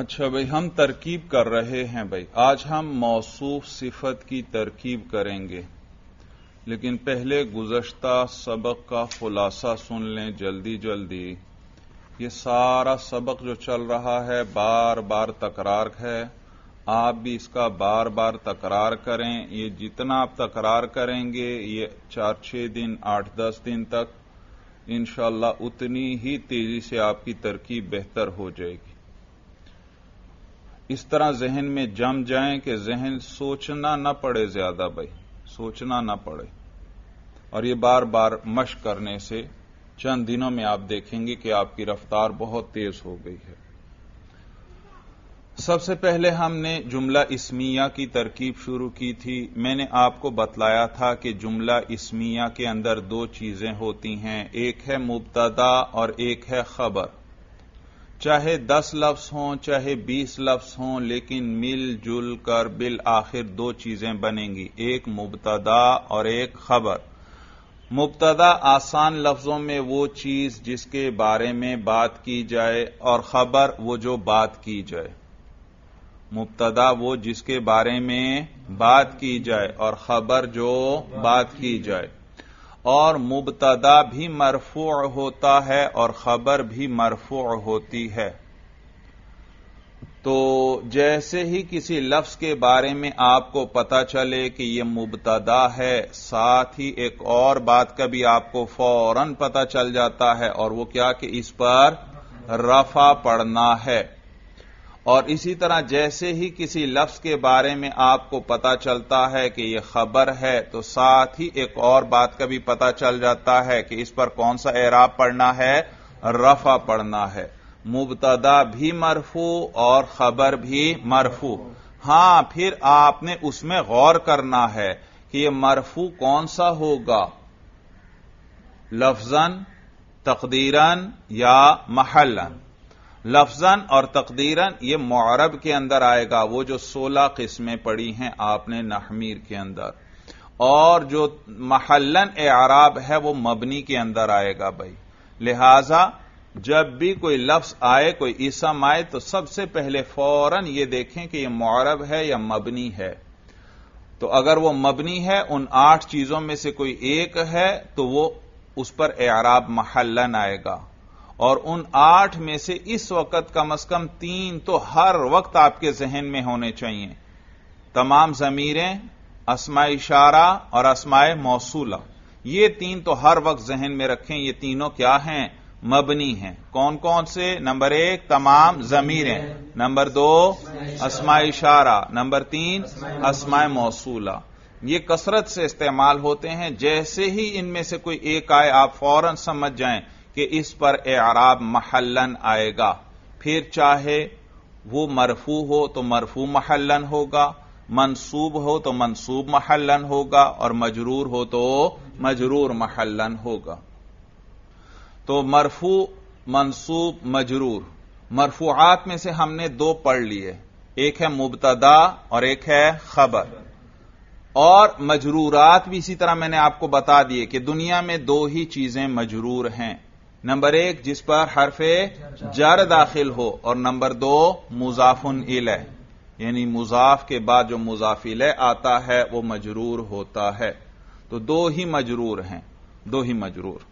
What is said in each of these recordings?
अच्छा भाई हम तरकीब कर रहे हैं भाई आज हम मौसूफ सिफत की तरकीब करेंगे लेकिन पहले गुजश्ता सबक का खुलासा सुन लें जल्दी जल्दी ये सारा सबक जो चल रहा है बार बार तकरार है आप भी इसका बार बार तकरार करें ये जितना आप तकरार करेंगे ये चार छह दिन आठ दस दिन तक इनशाला उतनी ही तेजी से आपकी तरकीब बेहतर हो जाएगी इस तरह जहन में जम जाएं कि जहन सोचना ना पड़े ज्यादा भाई सोचना ना पड़े और ये बार बार मश करने से चंद दिनों में आप देखेंगे कि आपकी रफ्तार बहुत तेज हो गई है सबसे पहले हमने जुमला इसमिया की तरकीब शुरू की थी मैंने आपको बतलाया था कि जुमला इस्मिया के अंदर दो चीजें होती हैं एक है मुबतदा और एक है खबर चाहे दस लफ्ज हों चाहे बीस लफ्ज हों लेकिन मिलजुल कर बिल आखिर दो चीजें बनेंगी एक मुबतदा और एक खबर मुबतदा आसान लफ्जों में वो चीज जिसके बारे में बात की जाए और खबर वो जो बात की जाए मुबतदा वो जिसके बारे में बात की जाए और खबर जो बात की जाए और मुबतदा भी मरफू होता है और खबर भी मरफू होती है तो जैसे ही किसी लफ्ज के बारे में आपको पता चले कि यह मुबतदा है साथ ही एक और बात का भी आपको फौरन पता चल जाता है और वो क्या कि इस पर रफा पड़ना है और इसी तरह जैसे ही किसी लफ्ज के बारे में आपको पता चलता है कि यह खबर है तो साथ ही एक और बात का भी पता चल जाता है कि इस पर कौन सा एराब पढ़ना है रफा पढ़ना है मुबतदा भी मरफू और खबर भी मरफू हां फिर आपने उसमें गौर करना है कि यह मरफू कौन सा होगा लफ्जन तकदीरन या महलन लफजन और तकदीरन ये मौरब के अंदर आएगा वो जो सोलह किस्में पड़ी हैं आपने नहमीर के अंदर और जो महलन आराब है वो मबनी के अंदर आएगा भाई लिहाजा जब भी कोई लफ्ज आए कोई इसम आए तो सबसे पहले फौरन ये देखें कि यह मौरब है या मबनी है तो अगर वो मबनी है उन आठ चीजों में से कोई एक है तो वो उस पर एराब महलन आएगा और उन आठ में से इस वक्त कम अज कम तीन तो हर वक्त आपके जहन में होने चाहिए तमाम जमीरें असमा इशारा और असमाय मौसूला ये तीन तो हर वक्त जहन में रखें ये तीनों क्या हैं मबनी हैं कौन कौन से नंबर एक तमाम जमीरें नंबर दो असमा इशारा नंबर तीन असमाय मौसूला ये कसरत से इस्तेमाल होते हैं जैसे ही इनमें से कोई एक आए आप फौरन समझ जाएं कि इस पर एराब महलन आएगा फिर चाहे वो मरफू हो तो मरफू महलन होगा मनसूब हो तो मनसूब महलन होगा और मजरूर हो तो मजरूर महलन होगा तो मरफू मनसूब मजरूर मरफूआत में से हमने दो पढ़ लिए एक है मुबतदा और एक है खबर और मजरूरात भी इसी तरह मैंने आपको बता दिए कि दुनिया में दो ही चीजें मजरूर हैं नंबर एक जिस पर हरफ जर दाखिल हो और नंबर दो मुजाफुन इल यानी मुजाफ के बाद जो मुजाफिल आता है वो मजरूर होता है तो दो ही मजरूर हैं दो ही मजरूर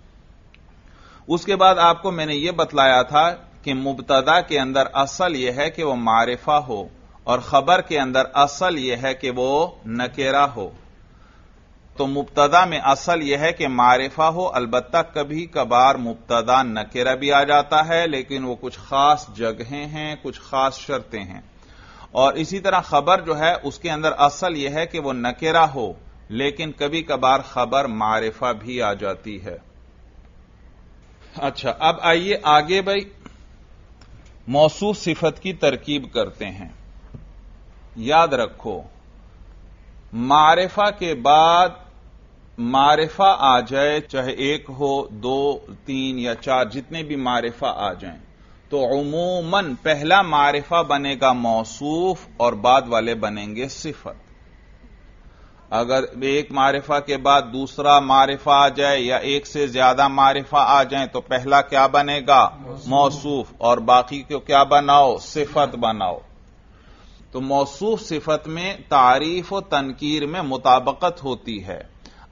उसके बाद आपको मैंने ये बतलाया था कि मुबतदा के अंदर असल यह है कि वह मारिफा हो और खबर के अंदर असल यह है कि वह नकेरा हो तो मुबतदा में असल यह है कि मारिफा हो अलबत्ता कभी कभार मुबतदा नकेरा भी आ जाता है लेकिन वो कुछ खास जगहें हैं कुछ खास शर्तें हैं और इसी तरह खबर जो है उसके अंदर असल यह है कि वो नकेरा हो लेकिन कभी कभार खबर मारिफा भी आ जाती है अच्छा अब आइए आगे भाई मौसू सिफत की तरकीब करते हैं याद रखो मारिफा के बाद मारिफा आ जाए चाहे एक हो दो तीन या चार जितने भी मारिफा आ जाए तो उमूमन पहला मारिफा बनेगा मौसूफ और बाद वाले बनेंगे सिफत अगर एक मारिफा के बाद दूसरा मारिफा आ जाए या एक से ज्यादा मारिफा आ जाए तो पहला क्या बनेगा मौसूफ और बाकी को क्या बनाओ सिफत बनाओ तो मौसूफ सिफत में तारीफ और तनकीर में मुताबकत होती है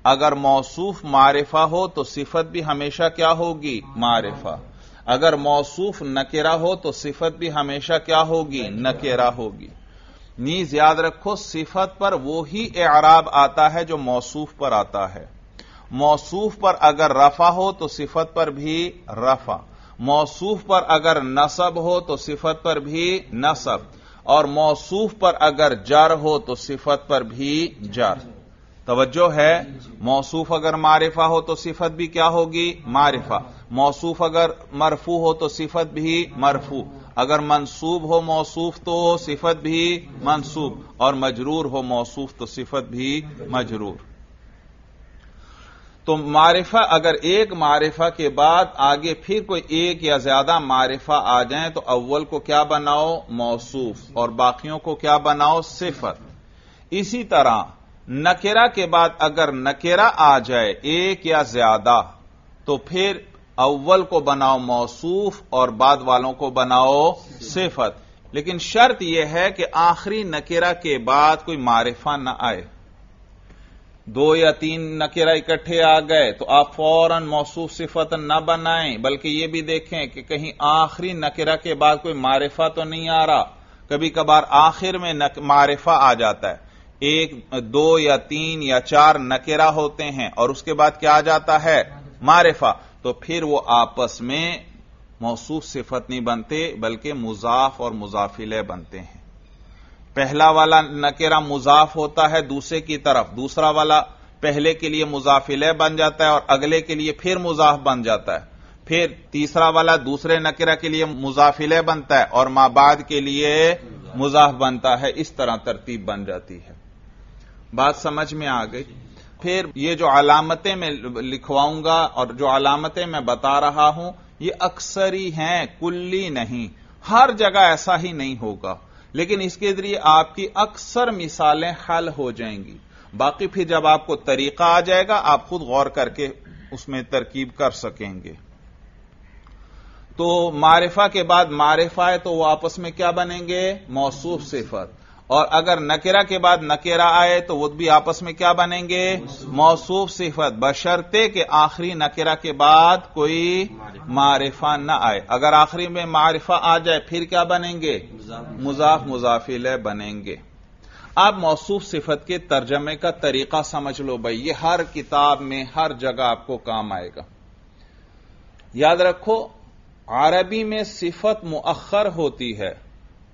अगर मौसूफ मारिफा हो तो सिफत भी हमेशा क्या होगी मारिफा अगर मौसूफ नकेरा हो तो सिफत भी हमेशा क्या होगी नकेरा होगी नीज याद रखो सिफत पर वो ही एराब आता है जो मौसूफ पर आता है मौसूफ पर अगर रफा हो तो सिफत पर भी रफा मौसूफ पर अगर नसब हो तो सिफत पर भी नसब और मौसूफ पर अगर जर हो तो सिफत पर भी जर तवज्जो है मौसूफ अगर मारिफा हो तो सिफत भी क्या होगी मारिफा मौसूफ अगर मरफू हो तो सिफत भी मरफू अगर मनसूब हो मौसूफ तो सिफत भी मनसूब और मजरूर हो मौसूफ तो सिफत भी मजरूर तो मारिफा अगर एक मारिफा के बाद आगे फिर कोई एक या ज्यादा मारिफा आ जाए तो अव्वल को क्या बनाओ मौसूफ और बाकियों को क्या बनाओ सिफत इसी तरह नकेरा के बाद अगर नकेरा आ जाए एक या ज्यादा तो फिर अव्वल को बनाओ मौसूफ और बाद वालों को बनाओ सिफत लेकिन शर्त यह है कि आखिरी नकेरा के बाद कोई मारिफा न आए दो या तीन नकेरा इकट्ठे आ गए तो आप फौरन मौसूफ सिफत न बनाएं बल्कि यह भी देखें कि कहीं आखिरी नकेरा के बाद कोई मारिफा तो नहीं आ रहा कभी कभार आखिर में मारिफा आ जाता है एक दो या तीन या चार नकेरा होते हैं और उसके बाद क्या आ जाता है मारिफा तो फिर वो आपस में मौसूफ सिफत नहीं बनते बल्कि मुजाफ और मुजाफिले बनते हैं पहला वाला नकेरा मुजाफ होता है दूसरे की तरफ दूसरा वाला पहले के लिए मुजाफिले बन जाता है और अगले के लिए फिर मुजाफ बन जाता है फिर तीसरा वाला दूसरे नकेरा के लिए मुजाफिले बनता है और माबाद के लिए मुजाफ बनता है इस तरह तरतीब बन जाती है बात समझ में आ गई फिर ये जो अलामतें मैं लिखवाऊंगा और जो अलामतें मैं बता रहा हूं ये अक्सरी हैं कुल्ली नहीं हर जगह ऐसा ही नहीं होगा लेकिन इसके जरिए आपकी अक्सर मिसालें हल हो जाएंगी बाकी फिर जब आपको तरीका आ जाएगा आप खुद गौर करके उसमें तरकीब कर सकेंगे तो मारिफा के बाद मारिफा है तो वो आपस में क्या बनेंगे मौसू सिफत और अगर नकेरा के बाद नकेरा आए तो वो भी आपस में क्या बनेंगे मौसूफ सिफत बशर्ते के आखिरी नकेरा के बाद कोई मारिफा ना आए अगर आखिरी में मारिफा आ जाए फिर क्या बनेंगे मुजाफ मुजाफिल बनेंगे आप मौसूफ सिफत के तर्जमे का तरीका समझ लो भाई ये हर किताब में हर जगह आपको काम आएगा याद रखो अरबी में सिफत मुअखर होती है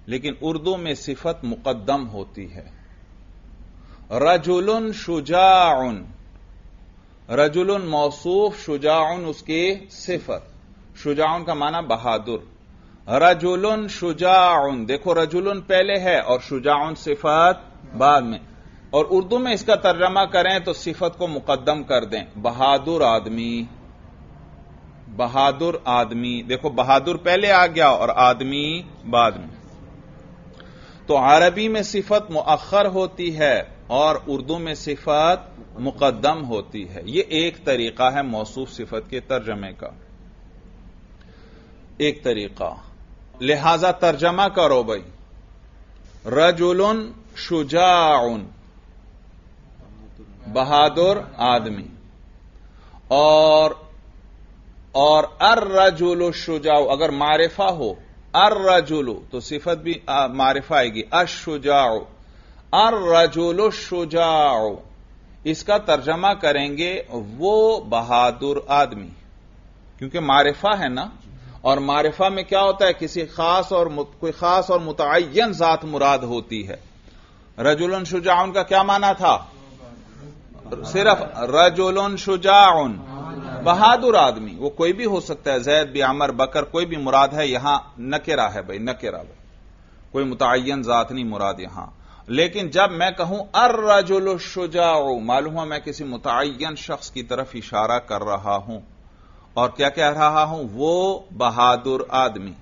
लेकिन उर्दू में सिफत मुकदम होती है रजुलन शुजाउन रजुलन मौसूफ शुजाउन उसके सिफत शुजाउन का माना बहादुर रजुलन शुजाउन देखो रजुलन पहले है और शुजाउन सिफत बाद में और उर्दू में इसका तर्जमा करें तो सिफत को मुकदम कर दें बहादुर आदमी बहादुर आदमी देखो बहादुर पहले आ गया और आदमी बाद में तो अरबी में सिफत मुअखर होती है और उर्दू में सिफत मुकदम होती है यह एक तरीका है मौसूफ सिफत के तर्जमे का एक तरीका लिहाजा तर्जमा करो भाई रजुलन शुजाउन बहादुर आदमी और और अर रजुल शुजाउ अगर मारिफा हो अर्रजुलु तो सिफत भी मारिफा आएगी अशुजाओ अर्रजुलु शुजाओ इसका तर्जमा करेंगे वो बहादुर आदमी क्योंकि मारिफा है ना और मारिफा में क्या होता है किसी खास और कोई खास और मुतन जात मुराद होती है रजुलन शुजाउन का क्या माना था सिर्फ रजुलन शुजाउन बहादुर आदमी वो कोई भी हो सकता है जैद भी अमर बकर कोई भी मुराद है यहां नकेरा है भाई नकेरा भाई कोई मुतन जात नहीं मुराद यहां लेकिन जब मैं कहूं अर रजुल शुजाओ मालूम है मैं किसी मुतन शख्स की तरफ इशारा कर रहा हूं और क्या कह रहा हूं वो बहादुर आदमी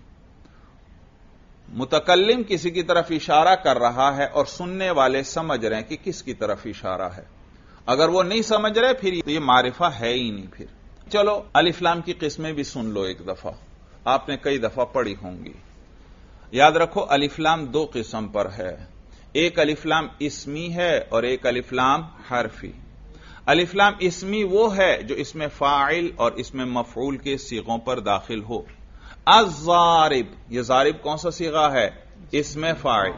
मुतकलम किसी की तरफ इशारा कर रहा है और सुनने वाले समझ रहे हैं कि किसकी तरफ इशारा है अगर वो नहीं समझ रहे फिर ये मारिफा है ही नहीं फिर चलो अलिफ्लाम की किस्में भी सुन लो एक दफा आपने कई दफा पढ़ी होंगी याद रखो अलिफ्लाम दो किस्म पर है एक अलिफ्लाम इसमी है और एक अलिफ्लाम हरफी अलिफ्लाम इसमी वो है जो इसमें फाइल और इसमें मफूल के सीगों पर दाखिल हो अजारिब यह जारिब कौन सा सीगा है इसमें फाइल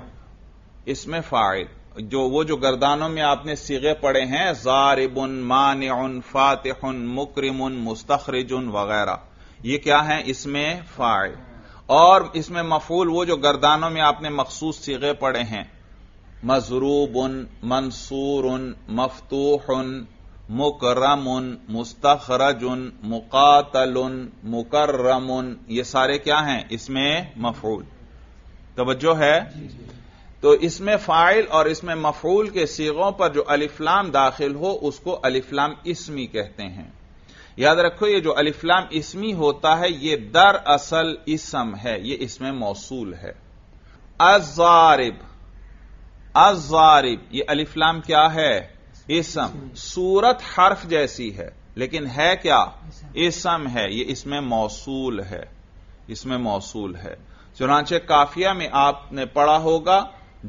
इसमें फाइल जो वो जो गर्दानों में आपने सीगे पड़े हैं जारिबुन मान फातिहन मुकरिमुन मुस्तखरिजुन वगैरह ये क्या है इसमें फाय और इसमें मफूल वो जो गर्दानों में आपने मखसूस सीगे पड़े हैं उन मंसूर मफतूह मुकरम मुस्तखरज मुकातल मुकर्रम ये सारे क्या हैं इसमें मफूल तोज्जो है तो इसमें फाइल और इसमें मफूल के सीगों पर जो अलिफ्लाम दाखिल हो उसको अलिफ्लाम इसमी कहते हैं याद रखो ये जो अलिफ्लाम इसमी होता है ये दरअसल इसम है ये इसमें मौसूल है अजारिब अजारिब ये अलिफ्लाम क्या है इसम सूरत हर्फ जैसी है लेकिन है क्या इसम है ये इसमें मौसूल है इसमें मौसूल है चुनाचे काफिया में आपने पढ़ा होगा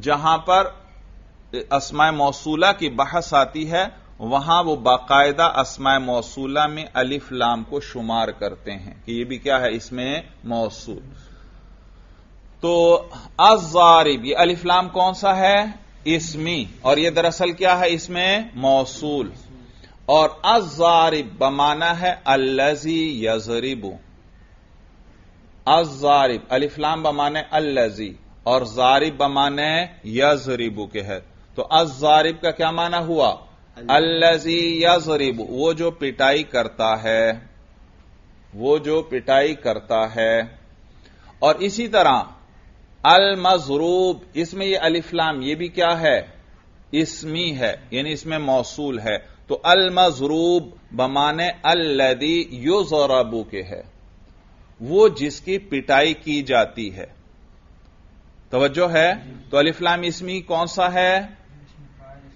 जहां पर असमाय मौसूला की बहस आती है वहां वो बाकायदा असमाय मौसूला में अलिफ लाम को शुमार करते हैं कि ये भी क्या है इसमें मौसू तो अजारिब ये अलिफ लाम कौन सा है इसमी और ये दरअसल क्या है इसमें मौसूल और अजारिब बमाना है अल्लजी यजरिबू अजारिब अलिफ्लाम बमाने अल्लजी और जारिब बमाने यजरिबू के है तो अजारिब का क्या माना हुआ अल्लजी यजरिब वो जो पिटाई करता है वो जो पिटाई करता है और इसी तरह अल मजरूब इसमें यह अलिफ्लाम ये भी क्या है इसमी है यानी इसमें मौसूल है तो अल मजरूब बमाने अल्लदी युजरबू के है वो जिसकी पिटाई की जाती है तवज्जो है तो अलिफ्लाम इसमी कौन सा है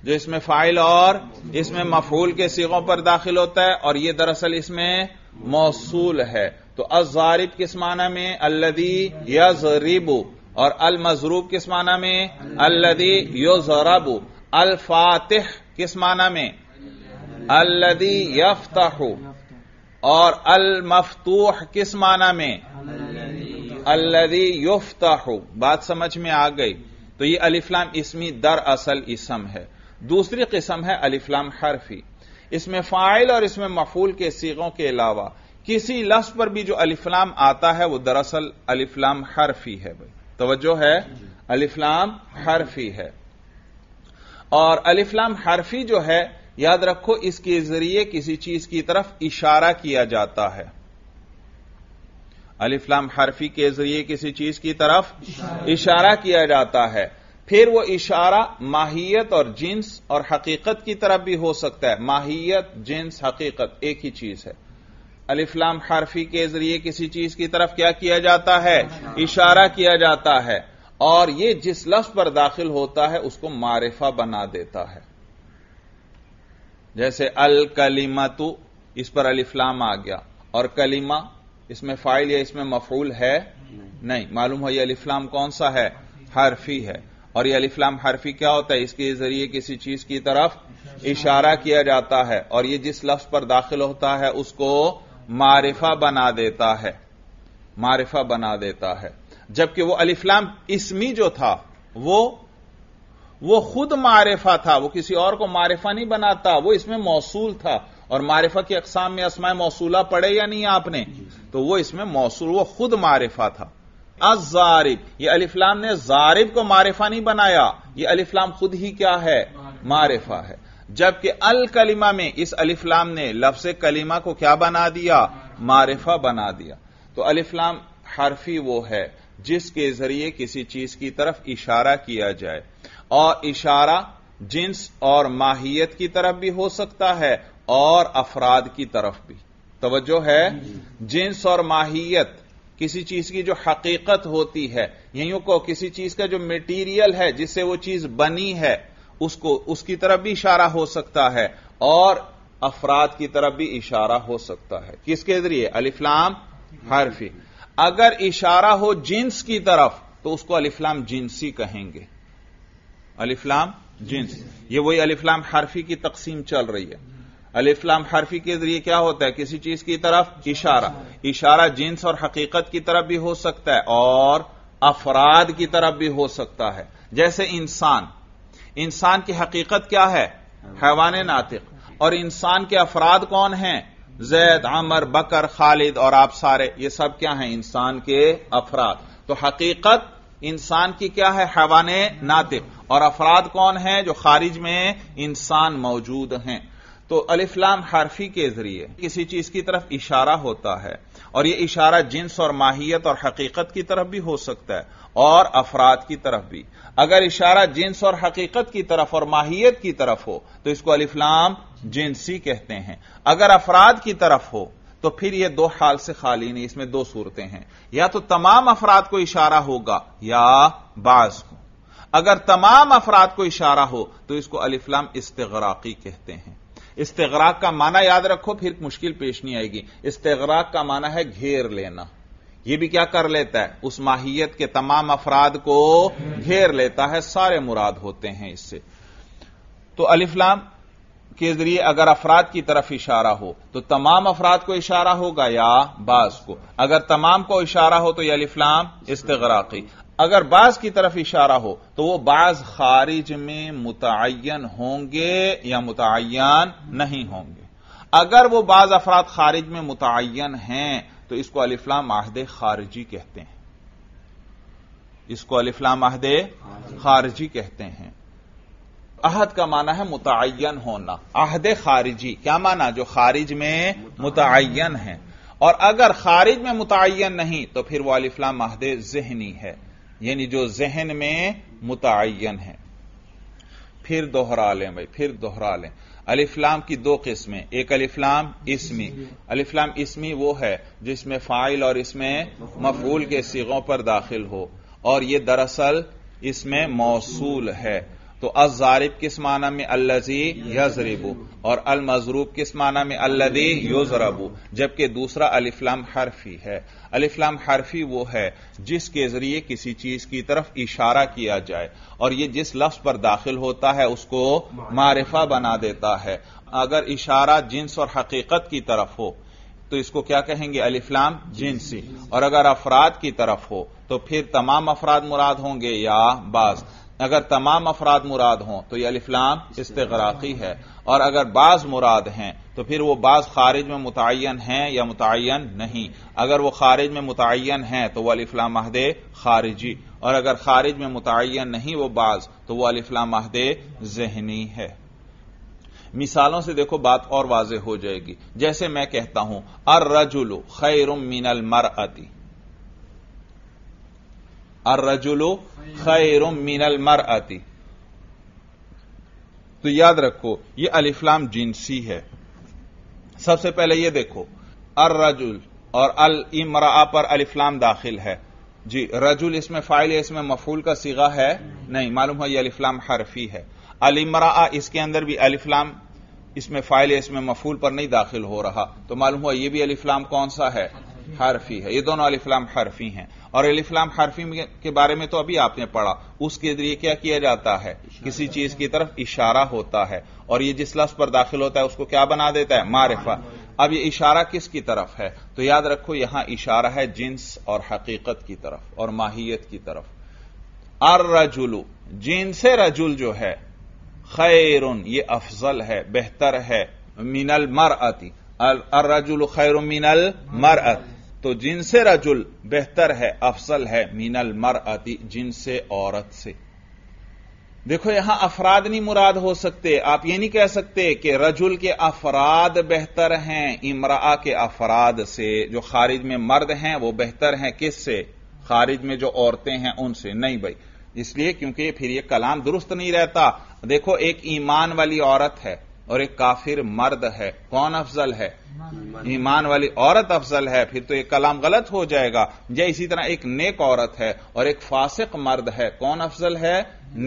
जो इसमें फाइल और इसमें मफूल के सिगों पर दाखिल होता है और यह दरअसल इसमें मौसूल है तो अजारिब किस माना में अल्लदी यजरिबू और अल मजरूब किस माना में अल्लदी योजरबू अल फातिह किस माना में अल्लदी यफ्ताहू और अल मफतूह किस माना में अल्लदी युफ्ताहु बात समझ में आ गई तो ये अलिफ्लाम इसमी दरअसल इसम है दूसरी किस्म है अलिफ्लाम हरफी इसमें फाइल और इसमें मफूल के सीगों के अलावा किसी लफ्ज पर भी जो अलिफ्लाम आता है वो दरअसल अलिफ्लाम हरफी है भाई तोज्जो है अलिफ्लाम हरफी है और अलिफ्लाम हरफी जो है याद रखो इसके जरिए किसी चीज की तरफ इशारा किया जाता है अलिफ्लाम हरफी के जरिए किसी चीज की तरफ इशारा किया जाता है फिर वो इशारा माहियत और जिन्स और हकीकत की तरफ भी हो सकता है माहियत जिन्स हकीकत एक ही चीज है अलिफ्लाम हरफी के जरिए किसी चीज की तरफ क्या किया जाता है इशारा किया जाता है और ये जिस लफ्ज पर दाखिल होता है उसको मारिफा बना देता है जैसे अल तो इस पर अलिफ्लाम आ गया और कलीमा इसमें फाइल या इसमें मफूल है नहीं मालूम हो यह अलिफ्लाम कौन सा है हरफी है और यह अलिफ्लाम हरफी क्या होता है इसके जरिए किसी चीज की तरफ इशारा किया जाता है और यह जिस लफ्ज पर दाखिल होता है उसको मारिफा बना देता है मारिफा बना देता है जबकि वो अलिफ्लाम इसमी जो था वो वो खुद मारिफा था वो किसी और को मारिफा नहीं बनाता वो इसमें मौसूल था और मारिफा की अकसाम में असमाय मौसूला पढ़े या नहीं आपने तो वो इसमें मौसू वो खुद मारिफा था अजारिब ये अलिफ्लाम ने जारिब को मारिफा नहीं बनाया ये अलिफ्लाम खुद ही क्या है मारिफा है जबकि अल कलिमा में इस अलिफ्लाम ने लफ्ज कलिमा को क्या बना दिया मारिफा बना दिया तो अलिफ्लाम हरफी वो है जिसके जरिए किसी चीज की तरफ इशारा किया जाए और इशारा जिन्स और माहियत की तरफ भी हो सकता है और अफराद की तरफ भी तवज्जो है जिन्स और माहियत किसी चीज की जो हकीकत होती है यहीं को किसी चीज का जो मेटीरियल है जिससे वो चीज बनी है उसको उसकी तरफ भी इशारा हो सकता है और अफराद की तरफ भी इशारा हो सकता है किसके जरिए अलिफ्लाम हरफी अगर इशारा हो जिन्स की तरफ तो उसको अलिफ्लाम जिन्सी कहेंगे अलिफ्लाम जिन्स ये वही अलिफ्लाम हरफी की तकसीम चल रही है अलिफ्लाम हरफी के जरिए क्या होता है किसी चीज की तरफ इशारा इशारा जिन्स और हकीकत की तरफ भी हो सकता है और अफराद की तरफ भी हो सकता है जैसे इंसान इंसान की हकीकत क्या है हैवान नातिक और इंसान के अफराद कौन हैं जैद अमर बकर खालिद और आप सारे ये सब क्या हैं इंसान के अफराद तो हकीकत इंसान की क्या है हैवान नातिक और अफराद कौन हैं जो खारिज में इंसान मौजूद हैं तो अलिफ्लाम हरफी के जरिए किसी चीज की तरफ इशारा होता है और यह इशारा जिन्स और माहियत और हकीकत की तरफ भी हो सकता है और अफराद की तरफ भी अगर इशारा जिन्स और हकीकत की तरफ और माहियत की तरफ हो तो इसको अलिफ्लाम जिन्सी कहते हैं अगर अफराद की तरफ हो तो फिर यह दो हाल से खाली नहीं इसमें दो सूरतें हैं या तो तमाम अफराद को इशारा होगा या बाज को अगर तमाम अफराद को इशारा हो तो इसको अलिफ्लाम इस्तराकी कहते हैं इस्तेगराक का माना याद रखो फिर मुश्किल पेश नहीं आएगी इस्तेगराक का माना है घेर लेना यह भी क्या कर लेता है उस माहियत के तमाम अफराद को घेर लेता है सारे मुराद होते हैं इससे तो अलिफ्लाम के जरिए अगर अफराद की तरफ इशारा हो तो तमाम अफराद को इशारा होगा या बास को अगर तमाम को इशारा हो तो यह अलिफ्लाम इस्तराकी अगर बाज की तरफ इशारा हो तो वो बाज खारिज में मुतन होंगे या मुतन नहीं होंगे अगर वो बाज अफराद खारिज में मुतन हैं तो इसको अलिफ्लाम आहदे खारजी कहते हैं इसको अलिफ्लाम आहदे खारजी कहते हैं अहद का माना है मुतन होना आहद खारिजी क्या माना जो खारिज में मुतन है और अगर खारिज में मुतन नहीं तो फिर वो अलिफ्लाम आहदे जहनी है यानी जो जहन में मुतन है फिर दोहरा लें भाई फिर दोहरा लें अलिफ्लाम की दो किस्में एक अलिफ्लाम इसमी अलिफ्लाम इसमी वो है जिसमें फाइल और इसमें मफूल के सिगों पर दाखिल हो और ये दरअसल इसमें मौसू है तो अजारिब किस माना में अल्लजी यजरिबू और अल मजरूब किस माना में अल्लदी योजराबू जबकि दूसरा अलिफ्लाम हरफी है अलिफ्लाम हरफी वो है जिसके जरिए किसी चीज की तरफ इशारा किया जाए और ये जिस लफ्ज पर दाखिल होता है उसको मारिफा बना देता है अगर इशारा जिन्स और हकीकत की तरफ हो तो इसको क्या कहेंगे अलिफ्लाम जिन्सी और अगर अफराद की तरफ हो तो फिर तमाम अफराद मुराद होंगे या बाज़ अगर तमाम अफराद मुराद हों तो यह अलिफ्लाम इस्तराकी है और अगर बाज मुराद हैं तो फिर वो बाज खारिज में मुतन हैं या मुतन नहीं अगर वो खारिज में मुतन हैं तो वह अलिफ्लाम महदे खारिजी और अगर खारिज में मुतन नहीं वो बाज तो वह अलिफ्लाम महदे जहनी है मिसालों से देखो बात और वाज हो जाएगी जैसे मैं कहता हूं अर रजुल खैरुम मिनल मर अती अर्रजुलो खैर मिनल मर आती तो याद रखो ये अलिफ्लाम जिनसी है सबसे पहले ये देखो अर्रजुल और अल इमरा पर अलिफ्लाम दाखिल है जी रजुल इसमें फाइल है इसमें मफूल का सिगा है नहीं मालूम है यह अलिफ्लाम हरफी है इमरा इसके अंदर भी अलिफ्लाम इसमें फाइल है इसमें मफूल पर नहीं दाखिल हो रहा तो मालूम हुआ यह भी अलिफ्लाम कौन सा है हरफी है ये दोनों अलिफ्लाम हरफी हैं और अलिफ्लाम हरफी के बारे में तो अभी आपने पढ़ा उसके जरिए क्या किया जाता है किसी चीज की तरफ इशारा होता है और ये जिस लफ्ज पर दाखिल होता है उसको क्या बना देता है मारिफा अब ये इशारा किसकी तरफ है तो याद रखो यहां इशारा है जिन्स और हकीकत की तरफ और माहियत की तरफ अर रजुलू जिन्स रजुल जो है खैर ये अफजल है बेहतर है मिनल मर अति अर रजुल खैर मिनल मर अति तो जिनसे रजुल बेहतर है अफसल है मीनल मर अति जिनसे औरत से देखो यहां अफराद नहीं मुराद हो सकते आप ये नहीं कह सकते कि रजुल के अफराद बेहतर हैं इमरा के अफराद से जो खारिज में मर्द हैं वो बेहतर हैं किससे खारिज में जो औरतें हैं उनसे नहीं भाई इसलिए क्योंकि फिर ये कलाम दुरुस्त नहीं रहता देखो एक ईमान वाली औरत है और एक काफिर मर्द है कौन अफजल है ईमान वाली औरत अफजल है फिर तो एक कलाम गलत हो जाएगा या इसी तरह एक नेक औरत है और एक फासिक मर्द है कौन अफजल है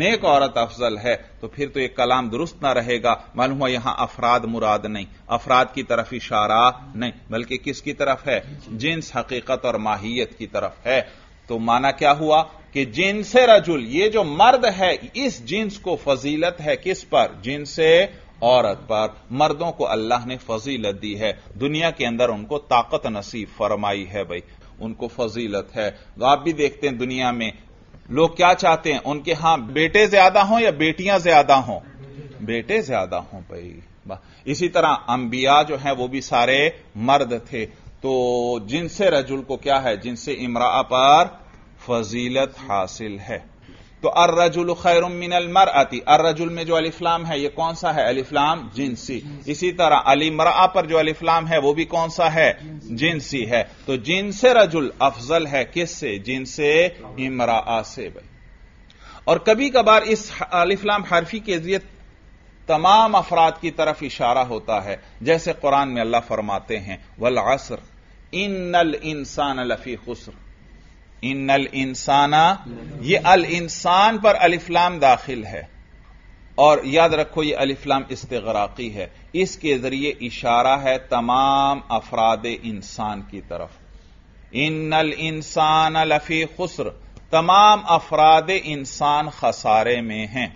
नेक औरत अफजल है तो फिर तो एक कलाम दुरुस्त ना रहेगा मालूम हुआ यहां अफराद मुराद नहीं अफराद की तरफ इशारा नहीं बल्कि किसकी तरफ है जिन्स हकीकत और माहियत की तरफ है तो माना क्या हुआ कि जिन रजुल ये जो मर्द है इस जिन्स को फजीलत है किस पर जिनसे औरत पर मर्दों को अल्लाह ने फजीलत दी है दुनिया के अंदर उनको ताकत नसीब फरमाई है भाई उनको फजीलत है तो आप भी देखते हैं दुनिया में लोग क्या चाहते हैं उनके हां बेटे ज्यादा हों या बेटियां ज्यादा हों बेटे ज्यादा हों भाई इसी तरह अंबिया जो है वो भी सारे मर्द थे तो जिनसे रजुल को क्या है जिनसे इमरा पर फजीलत हासिल है तो अर्रजुल खैर मिनल मर आती अर्रजुल में जो अलिफ्लाम है ये कौन सा है अलिफ्लाम जिनसी इसी तरह अलीमरा पर जो अलिफ्लाम है वो भी कौन सा है जिनसी है तो जिनसे रजुल अफजल है किससे जिनसे इमरा से भाई और कभी कभार इस अलिफ्लाम हरफी के जरिए तमाम अफराद की तरफ इशारा होता है जैसे कुरान में अल्लाह फरमाते हैं वल असर इन नल इंसान लफी खुसर इन अल इंसाना ये अल इंसान पर अलिफ्लाम दाखिल है और याद रखो ये अलिफ्लाम इसतराकी है इसके जरिए इशारा है तमाम अफराद इंसान की तरफ इन अल इंसान लफी खुसर तमाम अफराद इंसान खसारे में हैं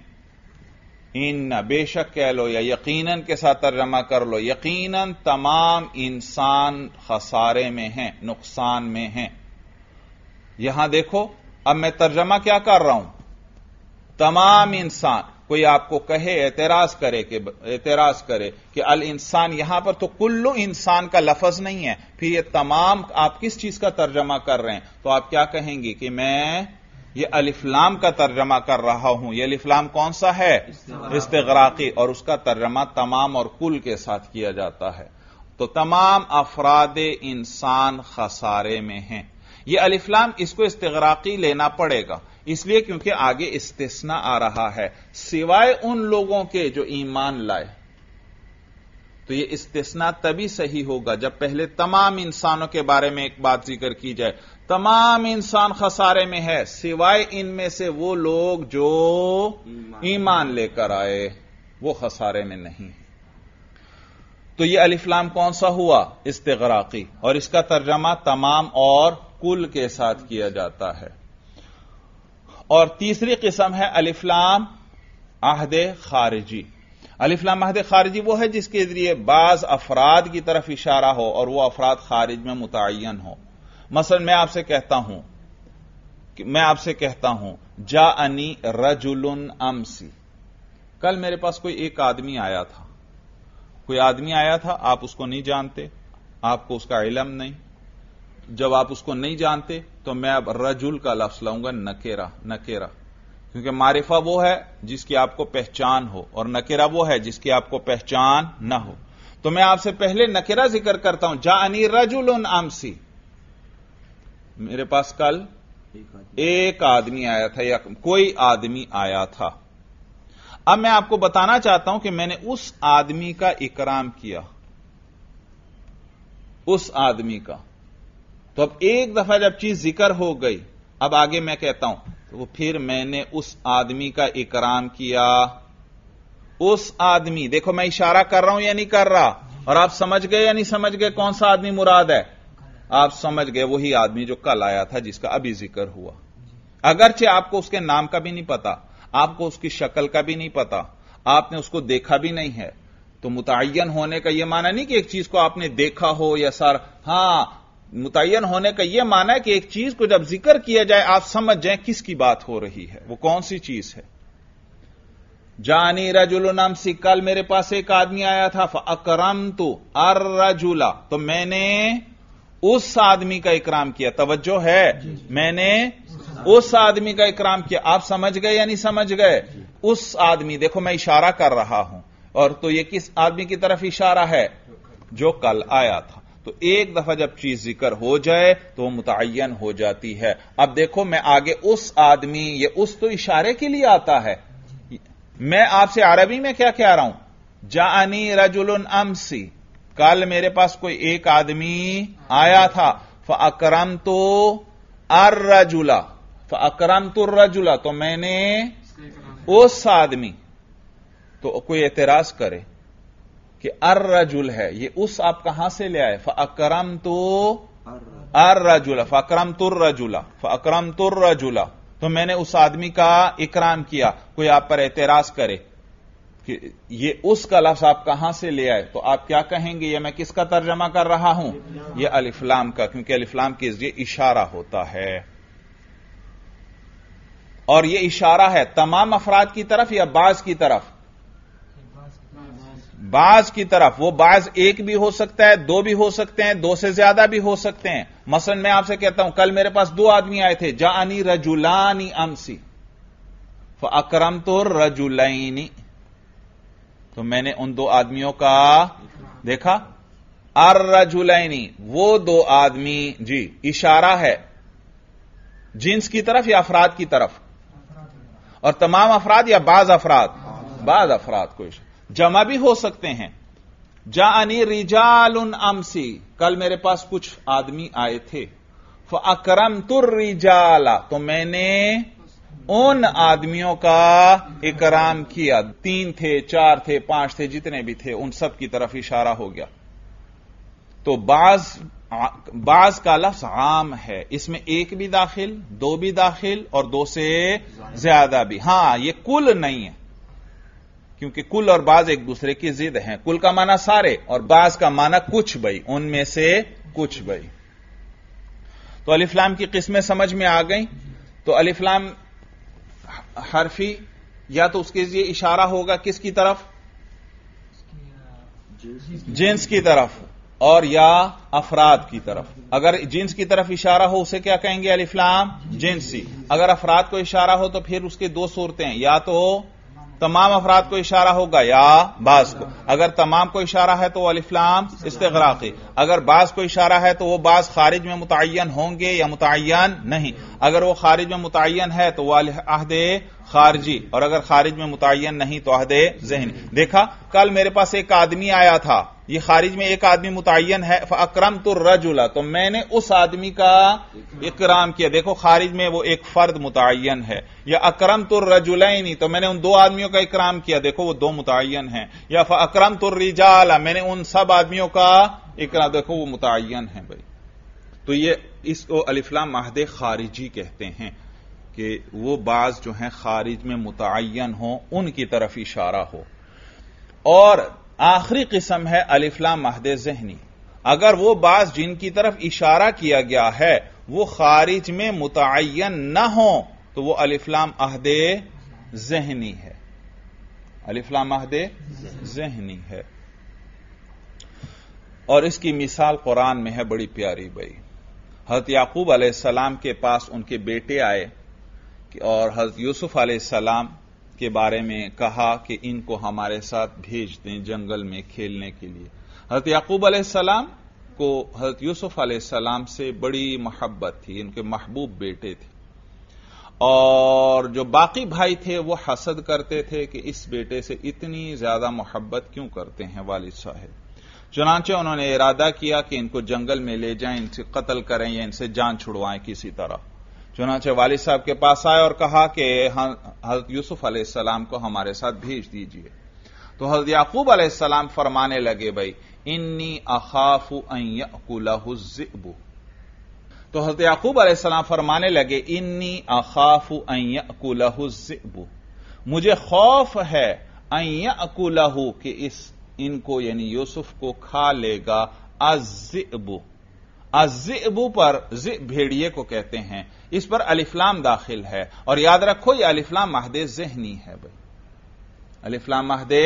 इन बेशक कह लो या यकीनन के साथ तर्जमा कर लो यकीनन तमाम इंसान खसारे में हैं नुकसान में हैं यहां देखो अब मैं तर्जमा क्या कर रहा हूं तमाम इंसान कोई आपको कहे एतराज करे कि एतराज करे कि अल इंसान यहां पर तो कुल्लू इंसान का लफज नहीं है फिर ये तमाम आप किस चीज का तर्जमा कर रहे हैं तो आप क्या कहेंगे कि मैं ये अलिफ्लाम का तर्जमा कर रहा हूं यह अलिफ्लाम कौन सा है इस्तराकी और उसका तर्जमा तमाम और कुल के साथ किया जाता है तो तमाम अफराद इंसान खसारे में हैं यह अलिफ्लाम इसको इस्तराकी लेना पड़ेगा इसलिए क्योंकि आगे इस्तेसना आ रहा है सिवाय उन लोगों के जो ईमान लाए तो यह इस्तेसना तभी सही होगा जब पहले तमाम इंसानों के बारे में एक बात जिक्र की जाए तमाम इंसान खसारे में है सिवाय इनमें से वो लोग जो ईमान लेकर आए वो खसारे में नहीं है तो ये अलिफ्लाम कौन सा हुआ इस्तराकी और इसका तर्जमा तमाम और कुल के साथ किया जाता है और तीसरी किस्म है अलिफ्लाम आहद खारिजी अलिफ्लाम आहद खारिजी वो है जिसके जरिए बाज अफराद की तरफ इशारा हो और वह अफराद खारिज में मुतन हो मसलन मैं आपसे कहता हूं कि मैं आपसे कहता हूं जा अनी रजुलन अमसी कल मेरे पास कोई एक आदमी आया था कोई आदमी आया था आप उसको नहीं जानते आपको उसका इलम नहीं जब आप उसको नहीं जानते तो मैं अब रजुल का लफ्स लाऊंगा नकेरा नकेरा क्योंकि मारिफा वो है जिसकी आपको पहचान हो और नकेरा वो है जिसकी आपको पहचान ना हो तो मैं आपसे पहले नकेरा जिक्र करता हूं जा अनी रजुल उन आमसी मेरे पास कल एक आदमी आया था या कोई आदमी आया था अब मैं आपको बताना चाहता हूं कि मैंने उस आदमी का इकराम किया उस आदमी का तो अब एक दफा जब चीज जिक्र हो गई अब आगे मैं कहता हूं तो फिर मैंने उस आदमी का इकराम किया उस आदमी देखो मैं इशारा कर रहा हूं या नहीं कर रहा और आप समझ गए या नहीं समझ गए कौन सा आदमी मुराद है आप समझ गए वही आदमी जो कल आया था जिसका अभी जिक्र हुआ अगरचे आपको उसके नाम का भी नहीं पता आपको उसकी शक्ल का भी नहीं पता आपने उसको देखा भी नहीं है तो मुतन होने का यह माना नहीं कि एक चीज को आपने देखा हो या सर हां मुतन होने का यह माना है कि एक चीज को जब जिक्र किया जाए आप समझ जाए किसकी बात हो रही है वह कौन सी चीज है जानी रजुल नाम से कल मेरे पास एक आदमी आया था अकरम तो अर रजुला तो मैंने उस आदमी का इकराम किया तवज्जो है मैंने उस आदमी का इकराम किया आप समझ गए या नहीं समझ गए उस आदमी देखो मैं इशारा कर रहा हूं और तो ये किस आदमी की तरफ इशारा है जो कल आया था तो एक दफा जब चीज जिक्र हो जाए तो वह मुतन हो जाती है अब देखो मैं आगे उस आदमी यह उस तो इशारे के लिए आता है मैं आपसे अरबी में क्या कह रहा हूं जानी रजुल अमसी कल मेरे पास कोई एक आदमी आया था फकरम तो अर रजुला अक्रम तो रजुला तो मैंने उस आदमी तो कोई एतराज करे कि अर्रजुल है ये उस आप कहां से ले आए फकरम तो अर रजुला तुर रजुला फकरम तुर रजुला तो मैंने उस आदमी का इकराम किया कोई आप पर एतराज करे कि ये उसका लफ्ज आप कहां से ले आए तो आप क्या कहेंगे ये मैं किसका तर्जमा कर रहा हूं ये अलिफ्लाम का क्योंकि अलिफ्लाम के जरिए इशारा होता है और यह इशारा है तमाम अफराद की तरफ या बाज की तरफ बाज की तरफ वो बाज एक भी हो सकता है दो भी हो सकते हैं दो से ज्यादा भी हो सकते हैं मसलन मैं आपसे कहता हूं कल मेरे पास दो आदमी आए थे जानी रजुलानी अमसी अक्रम तो रजुलाइनी तो मैंने उन दो आदमियों का देखा अर रजुलाइनी वो दो आदमी जी इशारा है जिन्स की तरफ या अफराद की तरफ और तमाम अफराद या बाज अफराद हाँ। बाज अफराद को इशारा जमा भी हो सकते हैं जा रिजाल उन अमसी कल मेरे पास कुछ आदमी आए थे अकरम तुर रिजाला तो मैंने उन आदमियों का इकराम किया तीन थे चार थे पांच थे जितने भी थे उन सब की तरफ इशारा हो गया तो बाज बाज का लफ्ज आम है इसमें एक भी दाखिल दो भी दाखिल और दो से ज्यादा भी हां यह कुल नहीं है क्योंकि कुल और बाज एक दूसरे की जिद हैं कुल का माना सारे और बाज का माना कुछ बई उनमें से कुछ बई तो अलिफ्लाम की किस्में समझ में आ गई तो अलिफ्लाम हरफी या तो उसके लिए इशारा होगा किसकी तरफ जिन्स की तरफ और या अफराद की तरफ अगर जिन्स की तरफ इशारा हो उसे क्या कहेंगे अलिफ्लाम जिन्सी अगर अफराद को इशारा हो तो फिर उसके दो सूरतें या तो तमाम अफराद को इशारा होगा या बास को अगर तमाम को इशारा है तो वो अलफलाम इस्तराकी अगर बास को इशारा है तो वो बास खारिज में मुतन होंगे या मुतन नहीं अगर वो खारिज में मुतन है तो वह अहदे खारजी और अगर खारिज में मुतन नहीं तो अहदे जहनी देखा कल मेरे पास एक आदमी आया था ये खारिज में एक आदमी मुतन है अक्रम तो रजुला तो मैंने उस आदमी का इकराम किया देखो खारिज में वो एक फर्द मुतन है या अक्रम तो रजुला ही नहीं तो मैंने उन दो आदमियों का इकराम किया देखो वो दो मुतन है या अक्रम तो रिजाला मैंने उन सब आदमियों का इकराम देखो वो मुतन है भाई तो ये इसको अलिफ्ला महद खारिजी कहते हैं कि वो बाज जो है खारिज में मुतन हो उनकी तरफ इशारा हो और आखिरी किस्म है अलिफ्लाम महद जहनी अगर वो बास जिनकी तरफ इशारा किया गया है वो खारिज में मुतन न हो तो वो अलिफ्लाम अहदे जहनी है अलिफ्लाम अहदे जहनी है और इसकी मिसाल कुरान में है बड़ी प्यारी भाई हजरत याकूब अलैहिस्सलाम के पास उनके बेटे आए और हजरत यूसुफ अलैहिस्सलाम के बारे में कहा कि इनको हमारे साथ भेज दें जंगल में खेलने के लिए हजरत याकूब अलैहिस्सलाम को हजरत यूसुफ अलैहिस्सलाम से बड़ी मोहब्बत थी इनके महबूब बेटे थे और जो बाकी भाई थे वो हसद करते थे कि इस बेटे से इतनी ज्यादा मोहब्बत क्यों करते हैं वालिद साहेब चुनाचे उन्होंने इरादा किया कि इनको जंगल में ले जाएं इनसे कत्ल करें या इनसे जान छुड़वाएं किसी तरह चुनाचे वालिद साहब के पास आए और कहा कि हाँ, हजरत यूसुफ अलैहिस्सलाम को हमारे साथ भेज दीजिए तो हजरत याकूब अलैहिस्सलाम फरमाने लगे भाई इन्नी अखाफू अकुलहबू तो हजरत याकूब अलैहिस्सलाम फरमाने लगे इन्नी अखाफू अकुलहबू मुझे खौफ है अकुलहू कि इस इनको यानी यूसुफ को खा लेगा अजिबू अजिबू पर जिब भेड़िए को कहते हैं इस पर अलिफ्लाम दाखिल है और याद रखो यह अलिफ्लाम महदे जहनी है भाई अलिफ्लाम महदे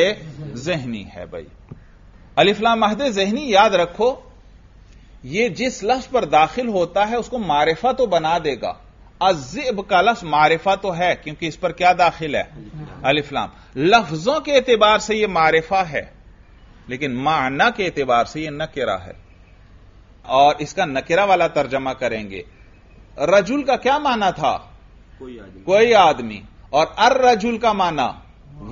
जहनी है भाई अलिफ्लाम महदे जहनी याद रखो ये जिस लफ्ज पर दाखिल होता है उसको मारिफा तो बना देगा अजिब का लफ्ज मारिफा तो है क्योंकि इस पर क्या दाखिल है अलिफ्लाम लफ्जों के एतबार से यह मारिफा है लेकिन माना के एतबार से यह नकेरा है और इसका नकेरा वाला तर्जमा करेंगे रजुल का क्या माना था कोई आदमी कोई आदमी और अर रजुल का माना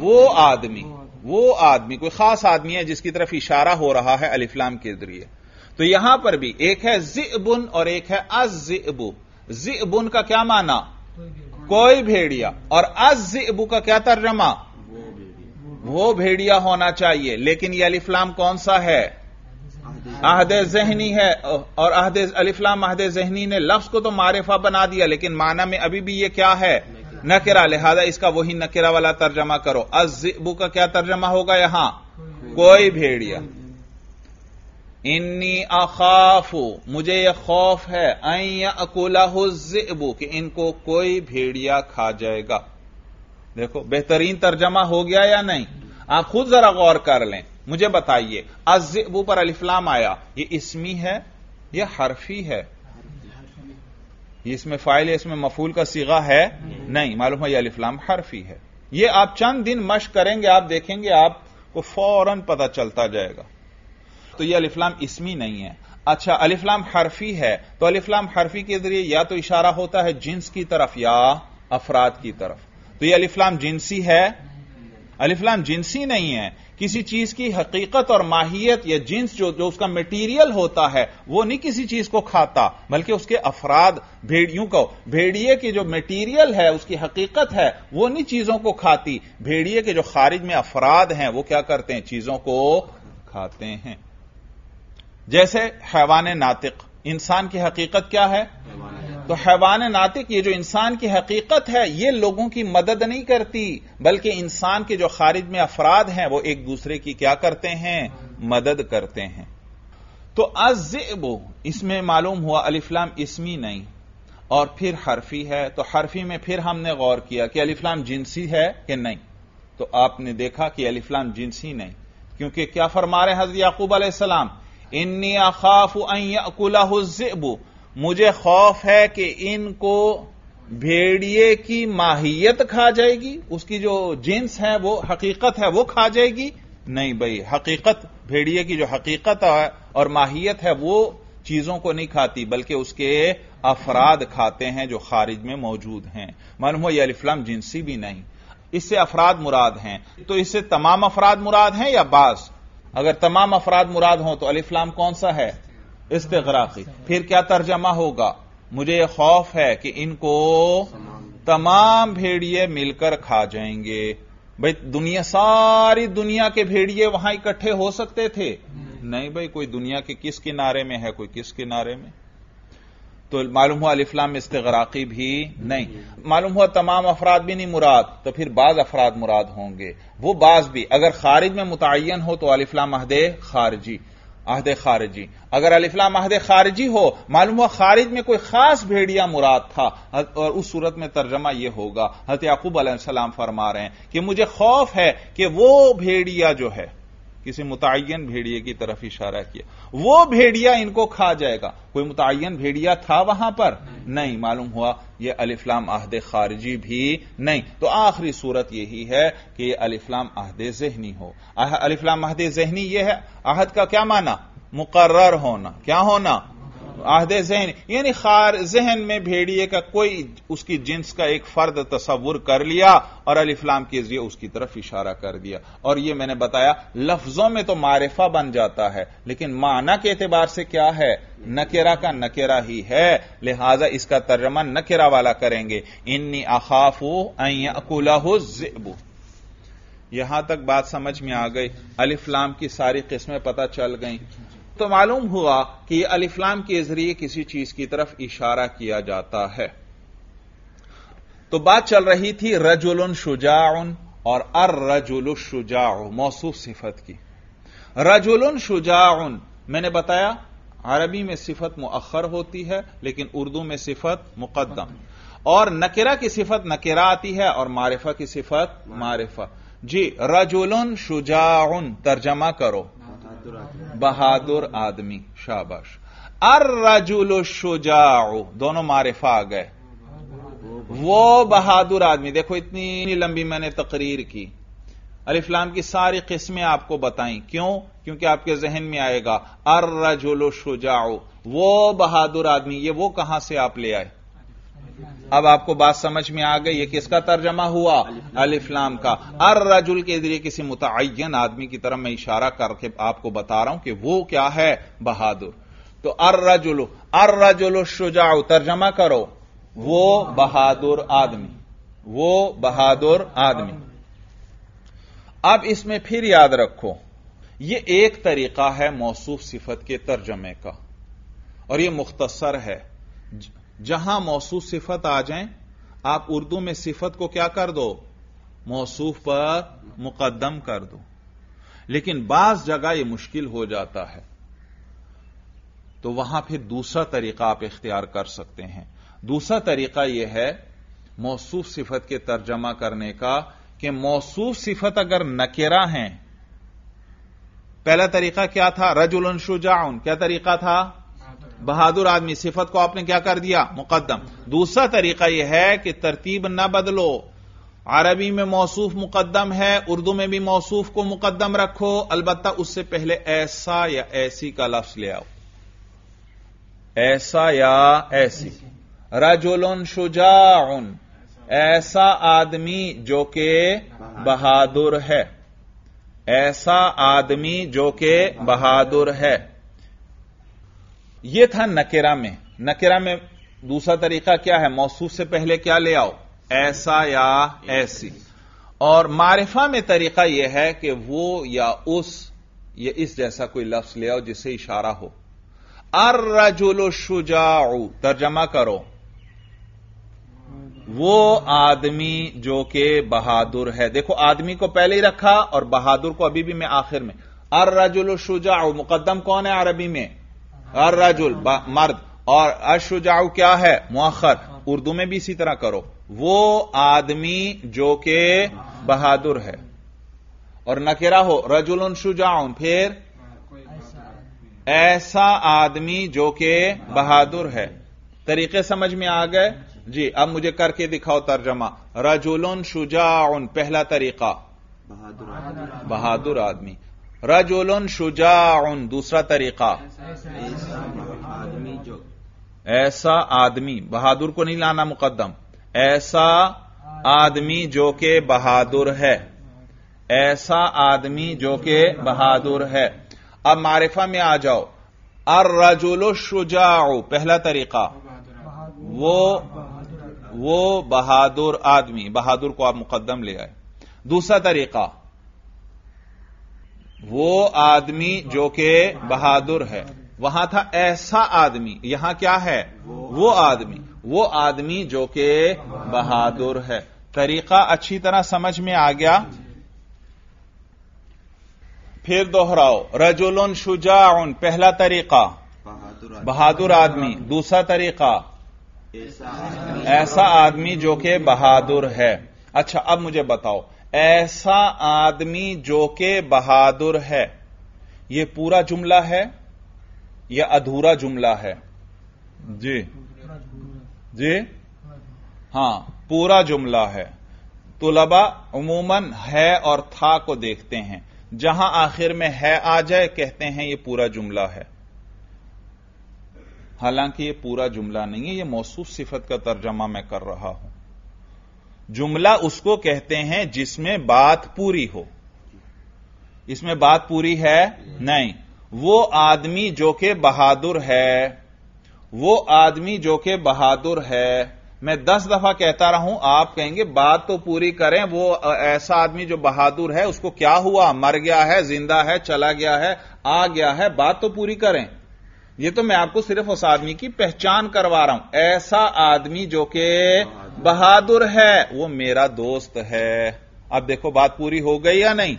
वो आदमी वो आदमी कोई खास आदमी है जिसकी तरफ इशारा हो रहा है अलिफ्लाम के जरिए तो यहां पर भी एक है जिबुन और एक है अजिबू जिबुन का क्या माना कोई भेड़िया और अजिबू का क्या तर्जमा वो भेड़िया होना चाहिए लेकिन यह अलिफ्लाम कौन सा है आहद जहनी है और आहद अलिफ्लाम आहद जहनी ने लफ्ज को तो मारिफा बना दिया लेकिन माना में अभी भी ये क्या है नकेरा लिहाजा इसका वही नकेरा वाला तर्जमा करो अजबू का क्या तर्जमा होगा यहां कोई भेड़िया इन्नी अखाफू मुझे यह खौफ है अकोला हो जिबू कि इनको कोई भेड़िया खा जाएगा देखो बेहतरीन तर्जमा हो गया या नहीं आप खुद जरा गौर कर लें मुझे बताइए अजबू पर अलिफ्लाम आया ये इसमी है यह हरफी है ये इसमें फाइल है इसमें मफूल का सीगा है नहीं मालूम है यह अलिफ्लाम हरफी है ये आप चंद दिन मश करेंगे आप देखेंगे आपको फौरन पता चलता जाएगा तो यह अलिफ्लाम इसमी नहीं है अच्छा अलिफ्लाम हरफी है तो अलिफ्लाम हरफी के जरिए या तो इशारा होता है जिन्स की तरफ या अफराद की तरफ तो यह अलिफ्लाम जिन्सी है अलिफ्लाम जिनसी नहीं है किसी चीज की हकीकत और माहियत या जिन्स जो जो उसका मटीरियल होता है वो नहीं किसी चीज को खाता बल्कि उसके अफराद भेड़ियों को भेड़िए के जो मटीरियल है उसकी हकीकत है वो नहीं चीजों को खाती भेड़िए के जो खारिज में अफराद हैं वो क्या करते हैं चीजों को खाते हैं जैसे हैवान नातिक इंसान की हकीकत क्या है तो हैवान नातिक ये जो इंसान की हकीकत है ये लोगों की मदद नहीं करती बल्कि इंसान के जो खारिज में अफराद हैं वो एक दूसरे की क्या करते हैं मदद करते हैं तो अजेबो इसमें मालूम हुआ अलिफ्लाम इसमी नहीं और फिर हरफी है तो हरफी में फिर हमने गौर किया कि अलिफ्लाम जिनसी है कि नहीं तो आपने देखा कि अलिफ्लाम जिनसी नहीं क्योंकि क्या फरमा रहे हजरत याकूब अलैहिस्सलाम इन्नी अखाफ अकुलाबू मुझे खौफ है कि इनको भेड़िए की माहियत खा जाएगी उसकी जो जींस है वो हकीकत है वो खा जाएगी नहीं भाई हकीकत भेड़िए की जो हकीकत है और माहियत है वो चीजों को नहीं खाती बल्कि उसके अफराद खाते हैं जो खारिज में मौजूद हैं मालूम हो यह अलिफ्लाम जिनसी भी नहीं इससे अफराद मुराद हैं तो इससे तमाम अफराद मुराद हैं या बास अगर तमाम अफराद मुराद हों तो अलिफ्लाम कौन सा है इस्तराकी फिर क्या तर्जमा होगा मुझे यह खौफ है कि इनको तमाम भेड़िए मिलकर खा जाएंगे भाई दुनिया सारी दुनिया के भेड़िए वहां इकट्ठे हो सकते थे नहीं भाई कोई दुनिया के किस किनारे में है कोई किस किनारे में तो मालूम हुआ अलिफ्लाम इस्तराकी भी नहीं मालूम हुआ तमाम अफराद भी नहीं मुराद तो फिर बाज अफराद मुराद होंगे वो बाज भी अगर खारिज में मुतन हो तो अलिफ्लाम अहदे खारजी आहद खारजी अगर अलिफ्लाम आहद खारजी हो मालूम हुआ खारिज में कोई खास भेड़िया मुराद था और उस सूरत में तर्जमा यह होगा हत याकूब अलैहिस्सलाम फरमा रहे हैं कि मुझे खौफ है कि वो भेड़िया जो है किसी मुतन भेड़िए की तरफ इशारा किया वो भेड़िया इनको खा जाएगा कोई मुतन भेड़िया था वहां पर नहीं, नहीं मालूम हुआ यह अलिफ्लाम आहदे खारजी भी नहीं तो आखिरी सूरत यही है कि यह अलिफ्लाम आहदे जहनी हो अलिफ्लाम आहदे जहनी यह है आहद का क्या माना मुकर्र होना क्या होना आहद जहन यानी खार जहन में भेड़िए का कोई उसकी जिन्स का एक फर्द तस्वुर कर लिया और अलिफ्लाम के जरिए उसकी तरफ इशारा कर दिया और यह मैंने बताया लफ्जों में तो मारिफा बन जाता है लेकिन माना के एतबार से क्या है नकेरा का नकेरा ही है लिहाजा इसका तर्जमा नकेरा वाला करेंगे इन्नी अखाफू अकुलाहु जेबू यहां तक बात समझ में आ गई अलिफ्लाम की सारी किस्में पता चल गई तो मालूम हुआ कि यह अलिफ्लाम के जरिए किसी चीज की तरफ इशारा किया जाता है तो बात चल रही थी रजुल शुजाउन और अर रजुल शुजाउ मौसू सिफत की रजुल शुजाउन मैंने बताया अरबी में सिफत मुअखर होती है लेकिन उर्दू में सिफत मुकदम और नकेरा की सिफत नकेरा आती है और मारिफा की सिफत मारिफा जी रजुल शुजाउन तर्जमा करो बहादुर आदमी शाबाश अर रजुल शुजाओ दोनों मारिफा आ गए वो बहादुर आदमी देखो इतनी लंबी मैंने तकरीर की अलिफ्लाम की सारी किस्में आपको बताई क्यों क्योंकि आपके जहन में आएगा अर रजुल शुजाओ वो बहादुर आदमी ये वो कहां से आप ले आए अब आपको बात समझ में आ गई ये किसका तर्जमा हुआ अलिफ्लाम का अर रजुल के जरिए किसी मुतन आदमी की तरफ मैं इशारा करके आपको बता रहा हूं कि वो क्या है बहादुर तो अर रजुल अर रजुल शुजाऊ तर्जमा करो वो बहादुर आदमी वो बहादुर आदमी अब इसमें फिर याद रखो यह एक तरीका है मौसू सिफत के तर्जमे का और यह मुख्तसर है जहां मौसू सिफत आ जाए आप उर्दू में सिफत को क्या कर दो मौसू पर मुकदम कर दो लेकिन बाज जगह यह मुश्किल हो जाता है तो वहां फिर दूसरा तरीका आप इख्तियार कर सकते हैं दूसरा तरीका यह है मौसू सिफत के तर्जमा करने का कि मौसू सिफत अगर नकेरा है पहला तरीका क्या था रजुल शुजाउन क्या तरीका था बहादुर आदमी सिफत को आपने क्या कर दिया मुकदम दूसरा तरीका यह है कि तरतीब ना बदलो अरबी में मौसूफ मुकदम है उर्दू में भी मौसूफ को मुकदम रखो अलबत् उससे पहले ऐसा या ऐसी का लफ्ज ले आओ ऐसा या ऐसी रजुलन शुजाउन ऐसा आदमी जो के बहादुर है ऐसा आदमी जो के बहादुर है यह था नकेरा में नकेरा में दूसरा तरीका क्या है मौसू से पहले क्या ले आओ ऐसा या ऐसी और मारिफा में तरीका यह है कि वो या उस या इस जैसा कोई लफ्ज ले आओ जिससे इशारा हो अर रजुल शुजाऊ तर्जमा करो वो आदमी जो कि बहादुर है देखो आदमी को पहले ही रखा और बहादुर को अभी भी मैं आखिर में अर रजुल शुजाऊ मुकदम कौन है अरबी में हर रजुल मर्द और अशुजाऊ क्या है मुखर उर्दू में भी इसी तरह करो वो आदमी जो के बहादुर है और नकेरा हो रजुल शुजाउन फिर ऐसा आदमी जो के बहादुर है तरीके समझ में आ गए जी अब मुझे करके दिखाओ तर्जमा रजुल शुजाउन पहला तरीका बहादुर बहादुर आदमी रजुल शुजाउन दूसरा तरीका ऐसा आदमी बहादुर को नहीं लाना मुकदम ऐसा आदमी जो के बहादुर है ऐसा आदमी जो के बहादुर है अब मारिफा में आ जाओ अर रजुल शुजाउ पहला तरीका वो वो बहादुर आदमी बहादुर को आप मुकदम ले आए दूसरा तरीका वो आदमी जो कि बहादुर है वहां था ऐसा आदमी यहां क्या है वो आदमी वो आदमी जो कि बहादुर है तरीका अच्छी तरह समझ में आ गया फिर दोहराओ रजुलन शुजाउन पहला तरीका बहादुर आदमी दूसरा तरीका ऐसा आदमी जो कि बहादुर है अच्छा अब मुझे बताओ ऐसा आदमी जो के बहादुर है यह पूरा जुमला है या अधूरा जुमला है जी जी हां पूरा जुमला है तुलबा उमूमन है और था को देखते हैं जहां आखिर में है आ जाए कहते हैं यह पूरा जुमला है हालांकि यह पूरा जुमला नहीं है यह मौसू सिफत का तर्जमा मैं कर रहा हूं जुमला उसको कहते हैं जिसमें बात पूरी हो इसमें बात पूरी है नहीं वो आदमी जो के बहादुर है वो आदमी जो के बहादुर है मैं दस दफा कहता रहा हूं आप कहेंगे बात तो पूरी करें वो ऐसा आदमी जो बहादुर है उसको क्या हुआ मर गया है जिंदा है चला गया है आ गया है बात तो पूरी करें ये तो मैं आपको सिर्फ उस आदमी की पहचान करवा रहा हूं ऐसा आदमी जो कि बहादुर है वो मेरा दोस्त है अब देखो बात पूरी हो गई या नहीं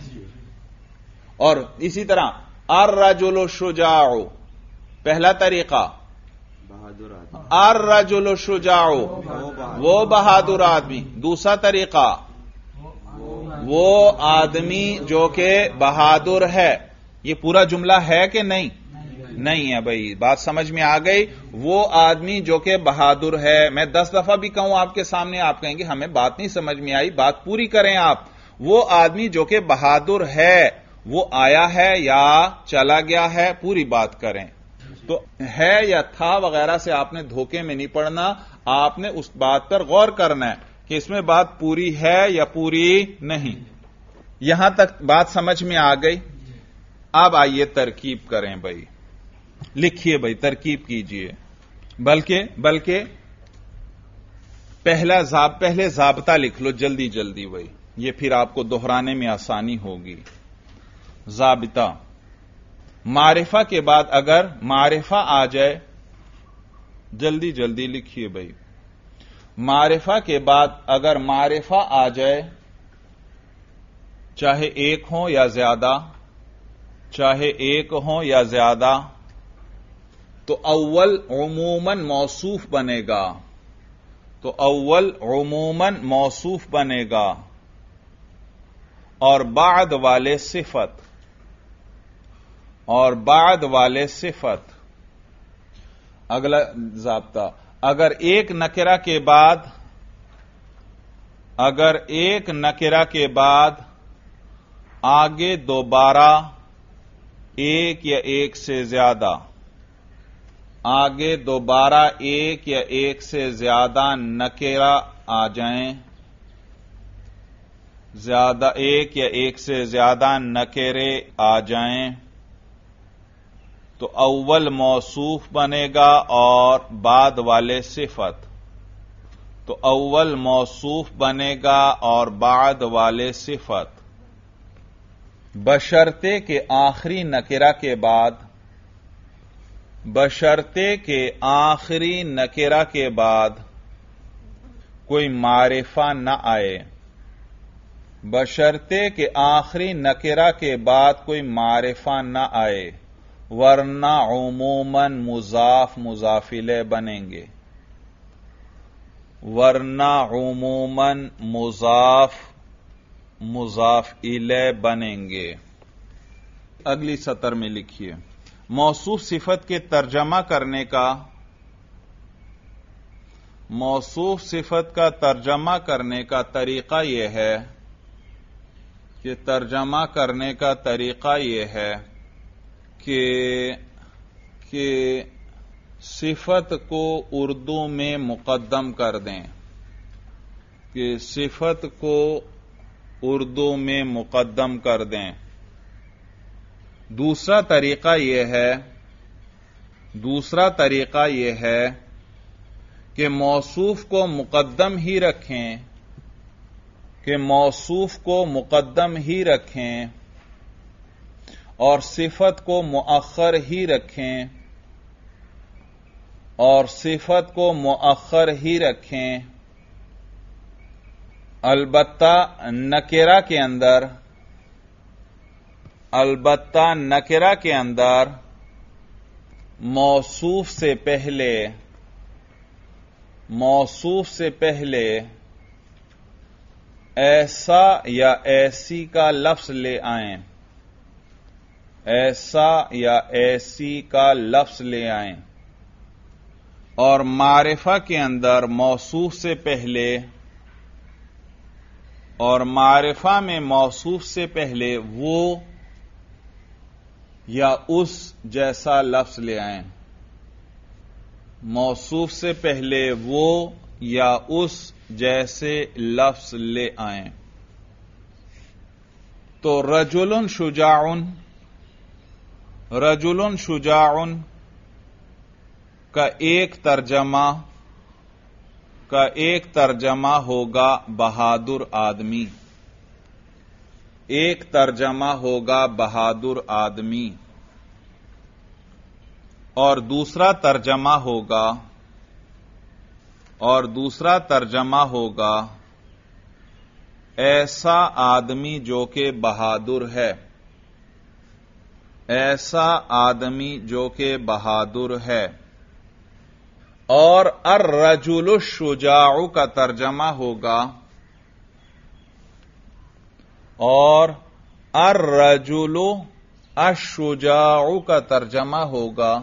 और इसी तरह आर रजुलो शुजाओ पहला तरीका बहादुर आदमी आर राजुलो शुजाओ वो बहादुर आदमी दूसरा तरीका वो आदमी जो कि बहादुर है ये पूरा जुमला है कि नहीं नहीं है भाई बात समझ में आ गई वो आदमी जो कि बहादुर है मैं दस दफा भी कहूं आपके सामने आप कहेंगे हमें बात नहीं समझ में आई बात पूरी करें आप वो आदमी जो कि बहादुर है वो आया है या चला गया है पूरी बात करें तो है या था वगैरह से आपने धोखे में नहीं पड़ना आपने उस बात पर गौर करना है कि इसमें बात पूरी है या पूरी नहीं यहां तक बात समझ में आ गई अब आइए तरकीब करें भाई लिखिए भाई तरकीब कीजिए बल्कि बल्कि पहला जाब पहले जाबता लिख लो जल्दी जल्दी भाई ये फिर आपको दोहराने में आसानी होगी जाबिता मारिफा के बाद अगर मारिफा आ जाए जल्दी जल्दी लिखिए भाई मारिफा के बाद अगर मारिफा आ जाए चाहे एक हो या ज्यादा चाहे एक हो या ज्यादा तो अव्वल उमूमन मौसूफ बनेगा तो अव्वल उमूमन मौसूफ बनेगा और बाद वाले सिफत और बाद वाले सिफत अगला जाप्ता अगर एक नकेरा के बाद अगर एक नकेरा के बाद आगे दोबारा एक या एक से ज्यादा आगे दोबारा एक या एक से ज्यादा नकेरा आ जाएं ज्यादा एक या एक से ज्यादा नकेरे आ जाएं तो अव्वल मौसूफ बनेगा और बाद वाले सिफत तो अव्वल मौसूफ बनेगा और बाद वाले सिफत बशर्ते के आखिरी नकेरा के बाद बशर्ते के आखिरी नकेरा के बाद कोई मारिफा न आए बशर्ते के आखिरी नकेरा के बाद कोई मारिफा न आए वरना उमूमन मुजाफ मुजाफिले बनेंगे वरना उमूमन मुजाफ इले बनेंगे अगली सतर में लिखिए मौसूफ सिफत के तर्जमा करने का मौसूफ सिफत का तर्जमा करने का तरीका यह है कि तर्जमा करने का तरीका यह है कि कि सिफत को उर्दू में मुकदम कर दें कि सिफत को उर्दू में मुकदम कर दें दूसरा तरीका यह है दूसरा तरीका यह है कि मौसूफ को मुकदम ही रखें कि मौसूफ को मुकदम ही रखें और सिफत को मखर ही रखें और सिफत को मؤखर ही रखें अलबत्ता नकेरा के अंदर अलबत्ता नकेरा के अंदर मौसूफ से पहले मौसूफ से पहले ऐसा या ऐसी का लफ्स ले आए ऐसा या ऐसी का लफ्स ले आए और मारिफा के अंदर मौसूफ से पहले और मारिफा में मौसूफ से पहले वो या उस जैसा लफ्ज ले आए मौसूफ से पहले वो या उस जैसे लफ्ज ले आए तो रजुलन शुजाउन रजुलन शुजाउन का एक तर्जमा का एक तर्जमा होगा बहादुर आदमी एक तर्जमा होगा बहादुर आदमी और दूसरा तर्जमा होगा और दूसरा तर्जमा होगा ऐसा आदमी जो कि बहादुर है ऐसा आदमी जो कि बहादुर है और अर रजुल शुजाऊ का तर्जमा होगा और अर रजुल अशुजाऊ का तर्जमा होगा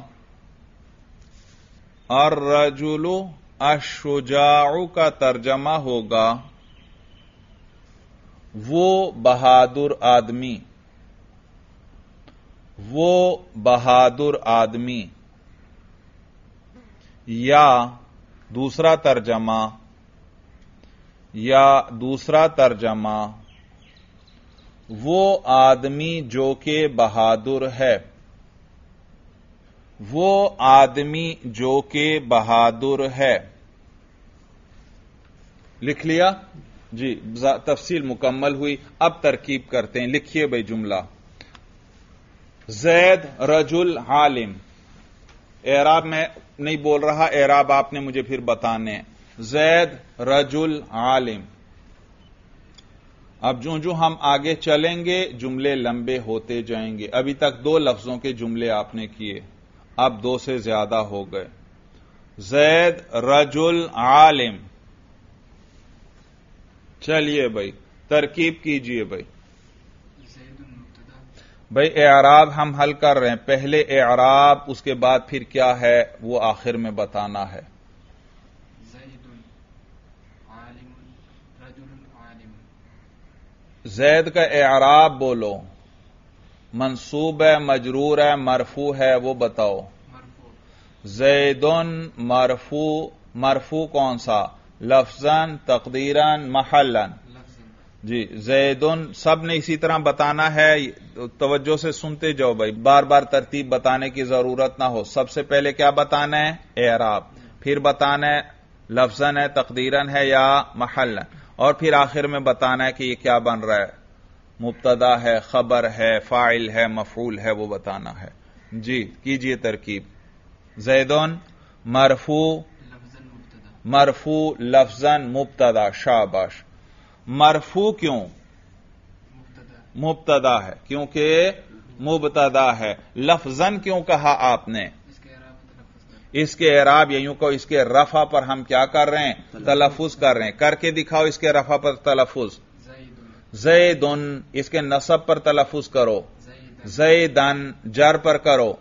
और रजुलु अशुजाऊ का तर्जमा होगा वो बहादुर आदमी वो बहादुर आदमी या दूसरा तर्जमा या दूसरा तर्जमा वो आदमी जो के बहादुर है वो आदमी जो के बहादुर है लिख लिया जी तफसील मुकम्मल हुई अब तरकीब करते हैं लिखिए भाई जुमला जैद रजुल हालिम एराब मैं नहीं बोल रहा एराब आपने मुझे फिर बताने जैद रजुल आलिम अब जो जो हम आगे चलेंगे जुमले लंबे होते जाएंगे अभी तक दो लफ्जों के जुमले आपने किए अब दो से ज्यादा हो गए जैद रजुल आलिम चलिए भाई तरकीब कीजिए भाई भाई एराब हम हल कर रहे हैं पहले एराब उसके बाद फिर क्या है वो आखिर में बताना है जैद का एराब बोलो मनसूब है मजरूर है मरफू है वो बताओ जैदन मरफू मरफू कौन सा लफजन तकदीरन महलन जी जैदन सब ने इसी तरह बताना है तवज्जो से सुनते जाओ भाई बार बार तरतीब बताने की जरूरत ना हो सबसे पहले क्या बताना है एराब फिर बताना है लफजन है तकदीरन है या महलन और फिर आखिर में बताना है कि ये क्या बन रहा है मुबतदा है खबर है फाइल है मफूल है वो बताना है जी कीजिए तरकीब जैदन मरफू मरफू लफजन मुबतदा शाबाश मरफू क्यों मुबतदा है क्योंकि मुबतदा है लफजन क्यों कहा आपने इसके एराब या यूं को इसके रफा पर हम क्या कर रहे हैं तलफुज कर रहे हैं करके दिखाओ इसके रफा पर तलफुज़ जैदन इसके नसब पर तलफुज करो जैदन जर पर करो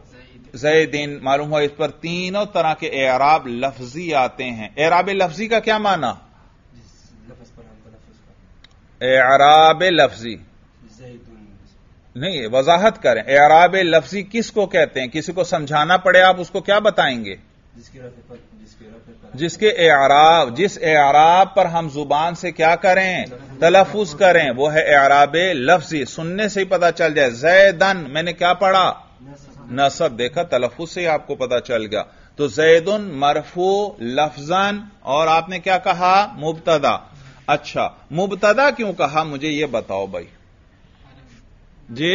जैदिन मालूम हो इस पर तीनों तरह के एराब लफ्जी आते हैं एराब लफ्जी का क्या माना एराब लफ्जी नहीं वजाहत करें एराब लफ्जी किसको कहते हैं किसी को समझाना पड़े आप उसको क्या बताएंगे जिसके एराब जिस एराब पर हम जुबान से क्या करें तलफुज करें वो है एराब लफ्जी सुनने से ही पता चल जाए जैदन मैंने क्या पढ़ा नसब देखा तलफुज से ही आपको पता चल गया तो जैदन मरफू लफजन और आपने क्या कहा मुबतदा अच्छा मुबतदा क्यों कहा मुझे यह बताओ भाई जी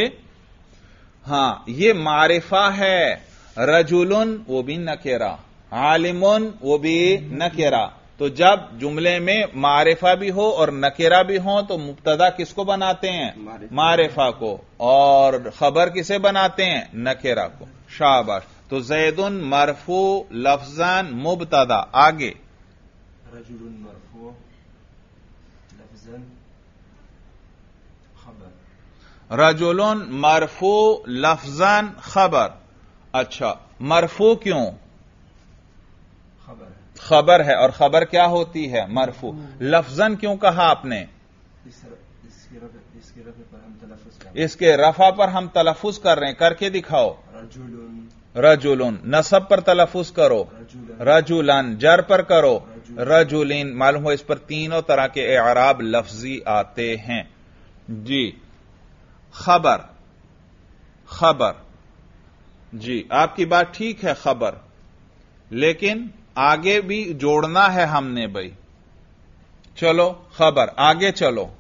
हां यह मारिफा है रजुलन वो भी नकेरा आलिमुन वो भी नकेरा तो जब जुमले में मारिफा भी हो और नकेरा भी हो तो मुबतदा किसको बनाते हैं मारिफा को और खबर किसे बनाते हैं नकेरा को शाबाश तो जैदुन मरफू लफजान मुबतदा आगे रजुलन मरफू लफजन खबर अच्छा मरफू क्यों खबर है और खबर क्या होती है मरफू लफजन क्यों कहा आपने इसके, इसके रफा पर हम तलफुज कर रहे हैं करके दिखाओ रजुलन नसब पर तलफुज करो रजुलन जर पर करो रजुलिन मालूम हो इस पर तीनों तरह के एराब लफ्जी आते हैं जी खबर खबर जी आपकी बात ठीक है खबर लेकिन आगे भी जोड़ना है हमने भाई चलो खबर आगे चलो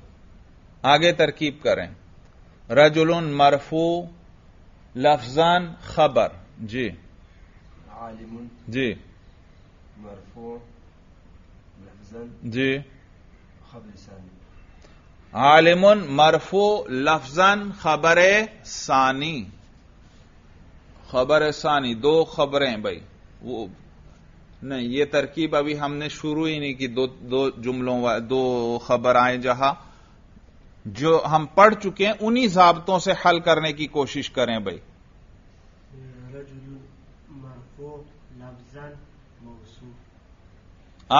आगे तरकीब करें रजुलन मरफू लफजान खबर जी आलिमुन जी मरफू लफजन जी खबर आलिमुन मरफू लफजन खबर सानी खबर सानी दो खबरें भाई वो नहीं ये तरकीब अभी हमने शुरू ही नहीं की दो दो जुमलों दो खबर आए जहां जो हम पढ़ चुके हैं उन्हीं जबतों से हल करने की कोशिश करें भाई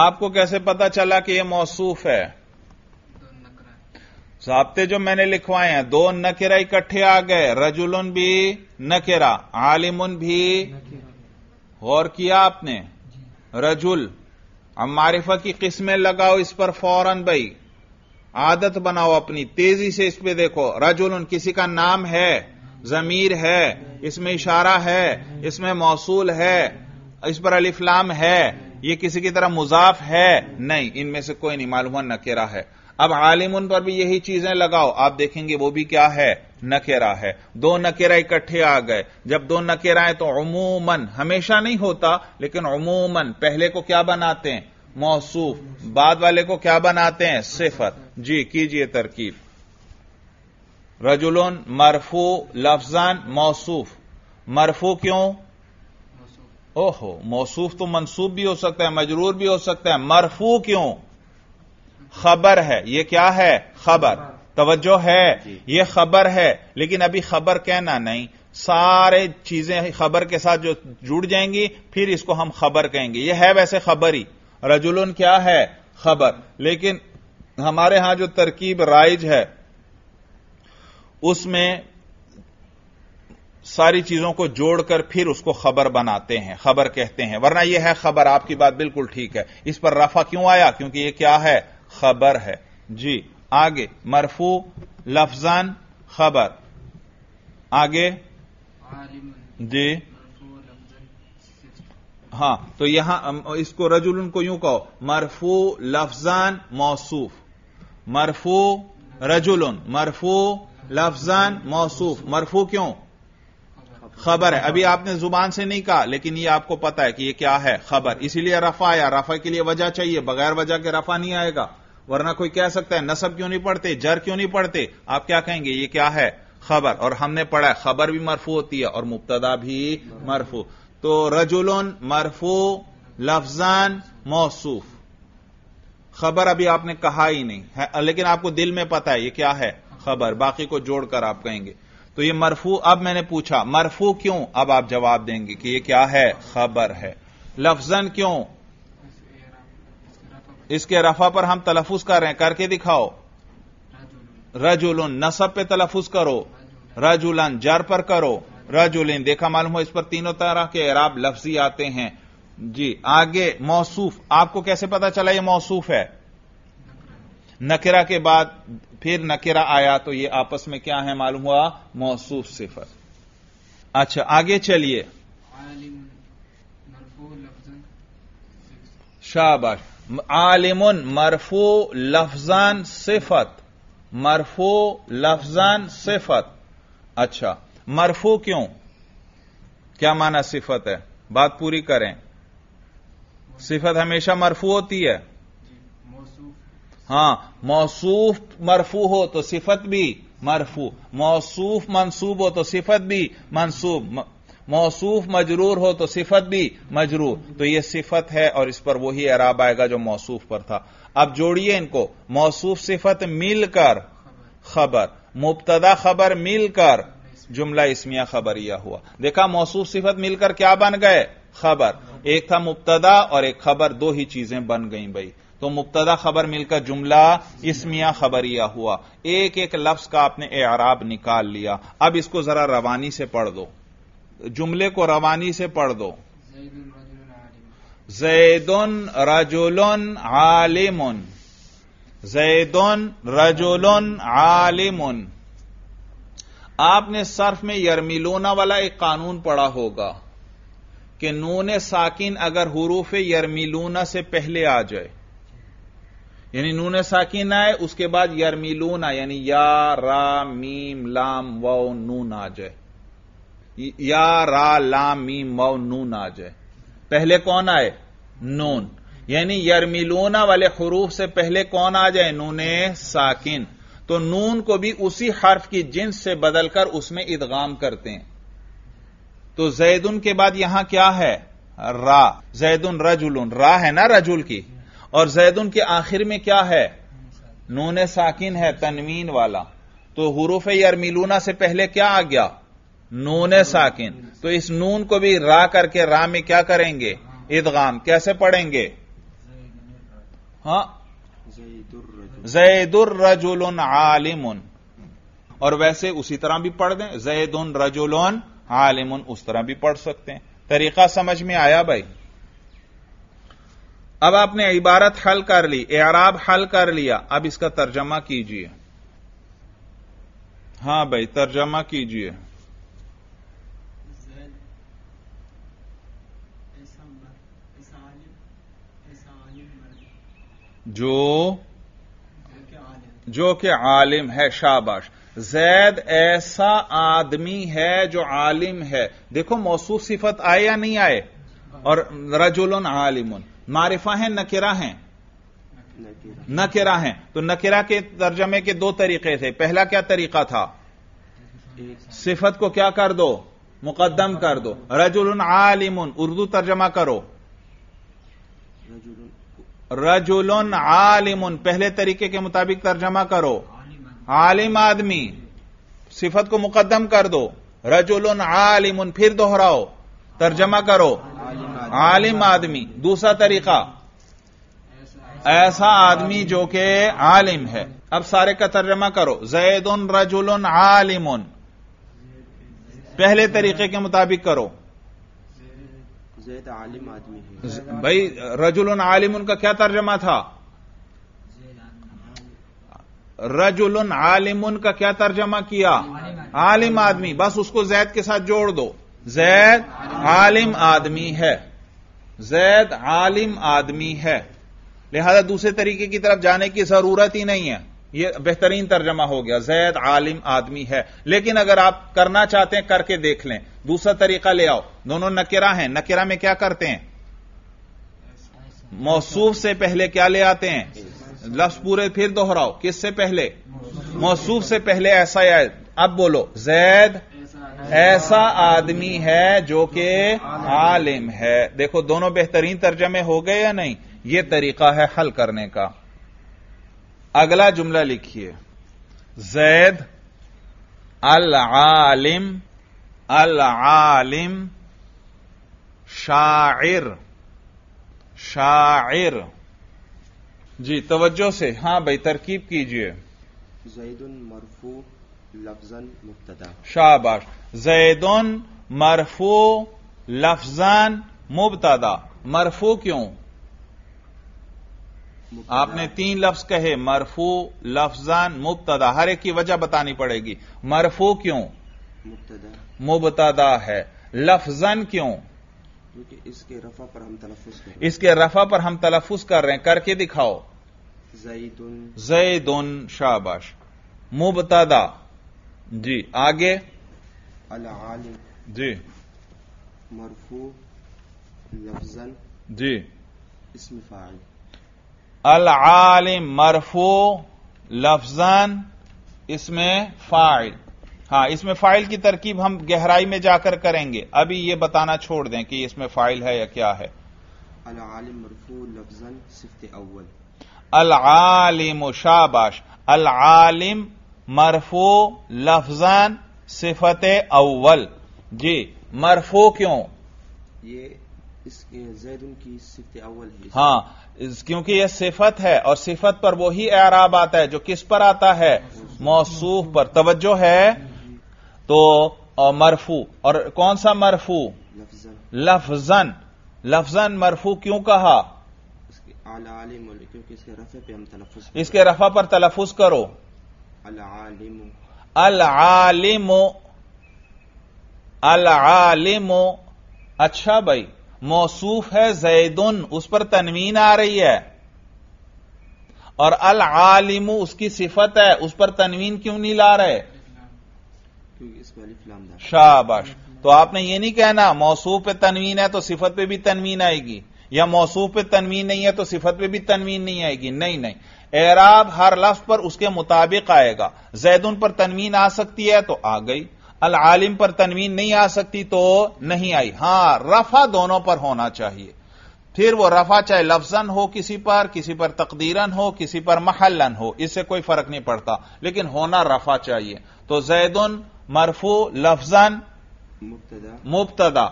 आपको कैसे पता चला कि यह मौसूफ है जबते जो मैंने लिखवाए हैं दो नकेरा इकट्ठे आ गए रजुलन भी नकेरा आलिमुन भी गौर किया आपने रजुल अब मारिफा की किस्में लगाओ इस पर फौरन भाई आदत बनाओ अपनी तेजी से इस पर देखो रजुल उन किसी का नाम है जमीर है इसमें इशारा है इसमें मौसूल है इस पर अलिफ्लाम है ये किसी की तरह मुजाफ है नहीं इनमें से कोई नहीं मालूम नकेरा है अब आलिम उन पर भी यही चीजें लगाओ आप देखेंगे वो भी क्या है नकेरा है दो नकेरा इकट्ठे आ गए जब दो नकेराएं तो अमूमन हमेशा नहीं होता लेकिन अमूमन पहले को क्या बनाते हैं मौसूफ बाद वाले को क्या बनाते हैं सिफत जी कीजिए तरकीब रजुलन मरफू लफजान मौसूफ मरफू क्यों ओहो मौसूफ तो मनसूब भी हो सकता है मजरूर भी हो सकता है मरफू क्यों खबर है ये क्या है खबर तवज्जो है ये खबर है लेकिन अभी खबर कहना नहीं सारे चीजें खबर के साथ जो जुड़ जाएंगी फिर इसको हम खबर कहेंगे ये है वैसे खबर ही रजुलन क्या है खबर लेकिन हमारे यहां जो तरकीब राइज है उसमें सारी चीजों को जोड़कर फिर उसको खबर बनाते हैं खबर कहते हैं वरना यह है खबर आपकी बात बिल्कुल ठीक है इस पर रफा क्यों आया क्योंकि यह क्या है खबर है जी आगे मरफू लफजान खबर आगे जी हां तो यहां इसको रजुल को यूं कहो मरफू लफजान मौसूफ मरफू रजुल मरफू लफजान मौसूफ मरफू क्यों खबर है अभी आपने जुबान से नहीं कहा लेकिन ये आपको पता है कि ये क्या है खबर इसीलिए रफा आया रफा के लिए वजह चाहिए बगैर वजह के रफा नहीं आएगा वरना कोई कह सकता है नसब क्यों नहीं पढ़ते जर क्यों नहीं पढ़ते आप क्या कहेंगे ये क्या है खबर और हमने पढ़ा है खबर भी मरफू होती है और मुबतदा भी मरफू तो रजुलन मरफू लफजान मौसूफ खबर अभी आपने कहा ही नहीं है लेकिन आपको दिल में पता है ये क्या है खबर बाकी को जोड़कर आप कहेंगे तो ये मरफू अब मैंने पूछा मरफू क्यों अब आप जवाब देंगे कि ये क्या है खबर है लफजन क्यों इसके रफा पर हम तलफुज कर रहे हैं करके दिखाओ रजुलन नसब पे तलफुज करो रजुलन जर पर करो रजुलिन देखा मालूम हो इस पर तीनों तरह के अराब लफ्जी आते हैं जी आगे मौसूफ आपको कैसे पता चला ये मौसूफ है नकेरा के बाद फिर नकेरा आया तो ये आपस में क्या है मालूम हुआ मौसूफ सिफर अच्छा आगे चलिए शाबाश आलिमुन मरफू लफजान सिफत मरफू लफजान सिफत अच्छा मरफू क्यों क्या माना सिफत है बात पूरी करें सिफत हमेशा मरफू होती है हां मौसूफ मरफू हो तो सिफत भी मरफू मौसूफ मनसूब हो तो सिफत भी मनसूब मौसूफ मजरूर हो तो सिफत भी मजरूर तो यह सिफत है और इस पर वही अराब आएगा जो मौसूफ पर था अब जोड़िए इनको मौसूफ सिफत मिलकर खबर मुबतदा खबर मिलकर जुमला इसमिया खबरिया हुआ देखा मौसूफ सिफत मिलकर क्या बन गए खबर एक था मुबतदा और एक खबर दो ही चीजें बन गई भाई तो मुबतदा खबर मिलकर जुमला इसमिया खबरिया हुआ एक एक लफ्ज का आपने एराब निकाल लिया अब इसको जरा रवानी से पढ़ दो जुमले को रवानी से पढ़ दो जैदन रजुलन आलिमुन जैदन रजुलन आलिमुन आपने सर्फ में यरमिलोना वाला एक कानून पढ़ा होगा कि नून साकिन अगर हरूफ यरमिलूना से पहले आ जाए यानी नून साकिन आए उसके बाद यरमिलूना यानी या रा मीम लाम वाओ नून आ जाए या रा ला मी मऊ नून आ जाए पहले कौन आए नून यानी यरमिलूना वाले हरूफ से पहले कौन आ जाए नूने साकिन तो नून को भी उसी हर्फ की जिन्स से बदलकर उसमें इदगाम करते हैं तो जैदुन के बाद यहां क्या है रा जैदुन रजुल रा है ना रजुल की और जैदुन के आखिर में क्या है नून साकिन है तनवीन वाला तो हरूफ यरमिलूना से पहले क्या आ गया नून साकिन तो इस नून को भी रा करके रा में क्या करेंगे इदगाम कैसे पढ़ेंगे हाँ जैदुर रजुल आलिमुन और वैसे उसी तरह भी पढ़ दें जैदुन रजुल आलिमुन उस तरह भी पढ़ सकते हैं तरीका समझ में आया भाई अब आपने इबारत हल कर ली एराब हल कर लिया अब इसका तर्जमा कीजिए हां भाई तर्जमा कीजिए जो जो कि आलिम है शाबाश जैद ऐसा आदमी है जो आलिम है देखो मौसू सिफत आए या नहीं आए और रजुल आलिम मारिफा है नकेरा हैं नकिरा हैं तो नकेरा के तर्जमे के दो तरीके थे पहला क्या तरीका था सिफत को क्या कर दो मुकदम कर दो रजुल आलिम उर्दू तर्जमा करो रजुल रजुल आलिमुन पहले तरीके के मुताबिक तर्जमा करो आलिम आदमी सिफत को मुकदम कर दो रजुल आलिमुन फिर दोहराओ तर्जमा करो आलिम आदमी दूसरा तरीका ऐसा आदमी जो कि आलिम है अब सारे का तर्जमा करो उन रजुल आलिमुन पहले तरीके के मुताबिक करो जैद आलिम आदमी है भाई रजुल आलिम उनका क्या तर्जमा था रजुल आलिम का क्या तर्जमा किया आलिम आदमी बस उसको जैद के साथ जोड़ दो जैद आलिम आदमी है जैद आलिम आदमी है लिहाजा दूसरे तरीके की तरफ जाने की जरूरत ही नहीं है यह बेहतरीन तर्जमा हो गया जैद आलिम आदमी है लेकिन अगर आप करना चाहते हैं करके देख लें दूसरा तरीका ले आओ दोनों नकेरा हैं नकेरा में क्या करते हैं मौसूफ से पहले क्या ले आते हैं लफ्ज पूरे फिर दोहराओ किससे पहले मौसूफ से पहले ऐसा या अब बोलो जैद ऐसा आदमी है जो कि आलिम है देखो दोनों बेहतरीन तर्जमे हो गए या नहीं यह तरीका है हल करने का अगला जुमला लिखिए जैद अल आलिम अल आलिम शायर शायर जी तवज्जो से हां भाई तरकीब कीजिए जैदन मरफू लफजन मुबतदा शाबाश जैदन मरफू लफजन मुबतदा मरफू क्यों आपने तीन लफ्ज कहे मरफू लफजान मुबतदा हर एक की वजह बतानी पड़ेगी मरफू क्यों मुबतदा है लफजन क्यों क्योंकि इसके रफा पर हम तलफुज इसके रफा पर हम तलफुज कर रहे हैं करके दिखाओ जईदुन जईदुन शाबाश मुबतदा जी आगे अल आलिम जी मरफू लफजन जी इसमें फाइल अल आलिम मरफू लफजन इसमें फाइल हां इसमें फाइल की तरकीब हम गहराई में जाकर करेंगे अभी यह बताना छोड़ दें कि इसमें फाइल है या क्या है अल आलिम मरफू लफजन सिफ्त अव्वल अल आलिम शाबाश अल आलिम मरफू लफजन सिफत अव्वल जी मरफू क्यों ये की हाँ क्योंकि यह सिफत है और सिफत पर वही एराब आता है जो किस पर आता है मौसूफ पर तवज्जो है तो मरफू और कौन सा मरफू लफजन लफजन मरफू क्यों कहा क्योंकि इसके रफे हम इसके रफा पर तलफुज करो अल अल आलिम अच्छा भाई मौसूफ है जैदुन उस पर तनवीन आ रही है और अल आलिम उसकी सिफत है उस पर तनवीन क्यों नहीं ला रहे शाबाश तो आपने ये नहीं कहना मौसू पे तनवीन है तो सिफत पे भी तनवीन आएगी या मौसू पे तनवीन नहीं है तो सिफत पे भी तनवीन नहीं आएगी नहीं नहीं एराब हर लफ्ज पर उसके मुताबिक आएगा जैदुन पर तनवीन आ सकती है तो आ गई अल आलिम पर तनवीन नहीं आ सकती तो नहीं आई हां रफा दोनों पर होना चाहिए फिर वो रफा चाहे लफजन हो किसी पर किसी पर तकदीरन हो किसी पर महलन हो इससे कोई फर्क नहीं पड़ता लेकिन होना रफा चाहिए तो जैदन मरफू लफजन मुबतदा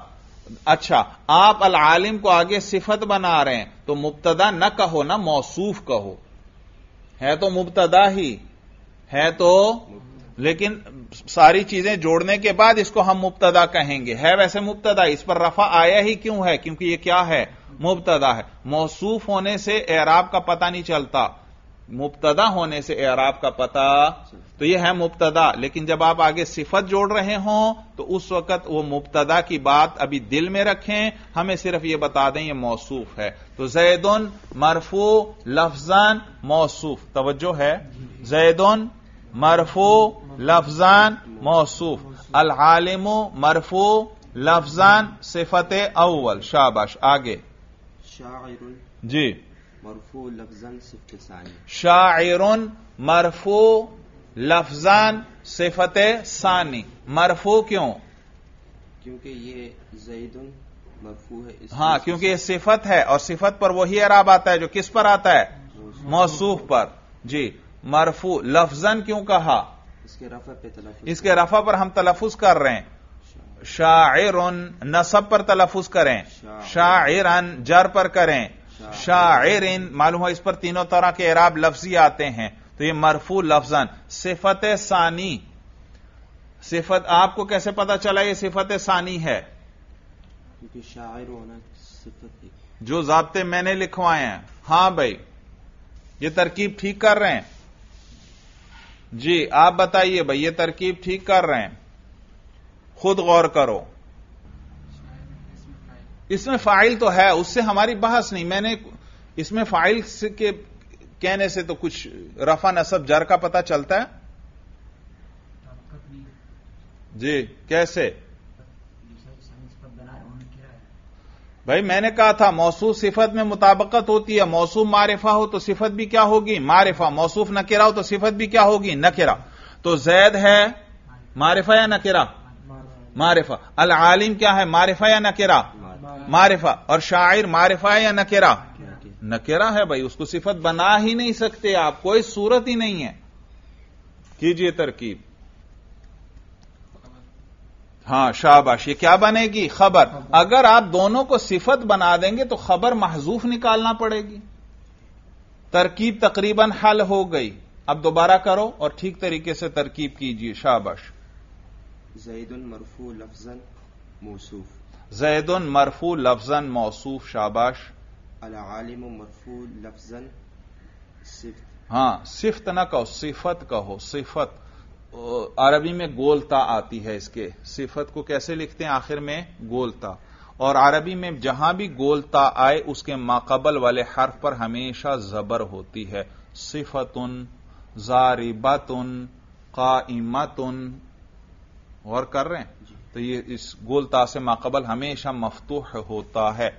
अच्छा आप अल आलिम को आगे सिफत बना रहे हैं तो मुबतदा न कहो ना मौसूफ कहो है तो मुबतदा ही है तो लेकिन सारी चीजें जोड़ने के बाद इसको हम मुबतदा कहेंगे है वैसे मुबतदा इस पर रफा आया ही क्यों है क्योंकि ये क्या है मुबतदा है मौसूफ होने से एराब का पता नहीं चलता मुबतदा होने से एराब का पता तो यह है मुबतदा लेकिन जब आप आगे सिफत जोड़ रहे हो तो उस वक्त वो मुबतदा की बात अभी दिल में रखें हमें सिर्फ यह बता दें यह मौसूफ है तो जैदन मरफू लफजन मौसूफ तवज्जो है जैदन मरफो लफजान मौसूफ अल आलिमो मरफो लफजान सिफत अव्वल शाबाश आगे जी मरफो लफजन सिफत शायर मरफो लफजान सिफत सानी मरफो क्यों क्योंकि ये जईदुन मरफू है हाँ क्योंकि ये सिफत है और सिफत पर वही अराब आता है जो किस पर आता है मौसूफ पर जी मरफू लफजन क्यों कहा इसके रफा पे तलफुज इसके रफा पर हम तलफुज कर रहे हैं शायर नसब पर तलफुज करें शायरन जर पर करें शायर मालूम है इस पर तीनों तरह के एराब लफ्जी आते हैं तो ये मरफू लफजन सिफत सानी सिफत आपको कैसे पता चला ये सिफत सानी है क्योंकि शायर होना सिफत जो जबते मैंने लिखवाए हैं हां भाई ये तरकीब ठीक कर रहे हैं जी आप बताइए भाई ये तरकीब ठीक कर रहे हैं खुद गौर करो इसमें फाइल तो है उससे हमारी बहस नहीं मैंने इसमें फाइल के कहने से तो कुछ रफा नसब जर का पता चलता है जी कैसे भाई मैंने कहा था मौसू सिफत में मुताबकत होती है मौसू मारिफा हो तो सिफत भी क्या होगी मारिफा मौसूफ नकेरा हो तो सिफत भी क्या होगी नकेरा तो जैद है मारिफा या नकेरा मारिफा अल आलिम क्या है मारिफा या नकेरा मारिफा और शायर मारिफा या नकेरा नकेरा है भाई उसको सिफत बना ही नहीं सकते आप कोई सूरत ही नहीं है कीजिए तरकीब हां शाबाश ये क्या बनेगी खबर अगर आप दोनों को सिफत बना देंगे तो खबर महजूफ निकालना पड़ेगी तरकीब तकरीबन हल हो गई अब दोबारा करो और ठीक तरीके से तरकीब कीजिए शाबाश जैदन मरफू लफजन मौसूफ जैदन मरफू लफजन मौसूफ शाबाश अलालिम मरफू लफजन सिफ हां सिफत ना कहो सिफत कहो सिफत अरबी में गोलता आती है इसके सिफत को कैसे लिखते हैं आखिर में गोलता और अरबी में जहां भी गोलता आए उसके माकबल वाले हर्फ पर हमेशा जबर होती है सिफतुन जारिबातुन काइमातुन और कर रहे हैं तो ये इस गोलता से माकबल हमेशा मफतूह होता है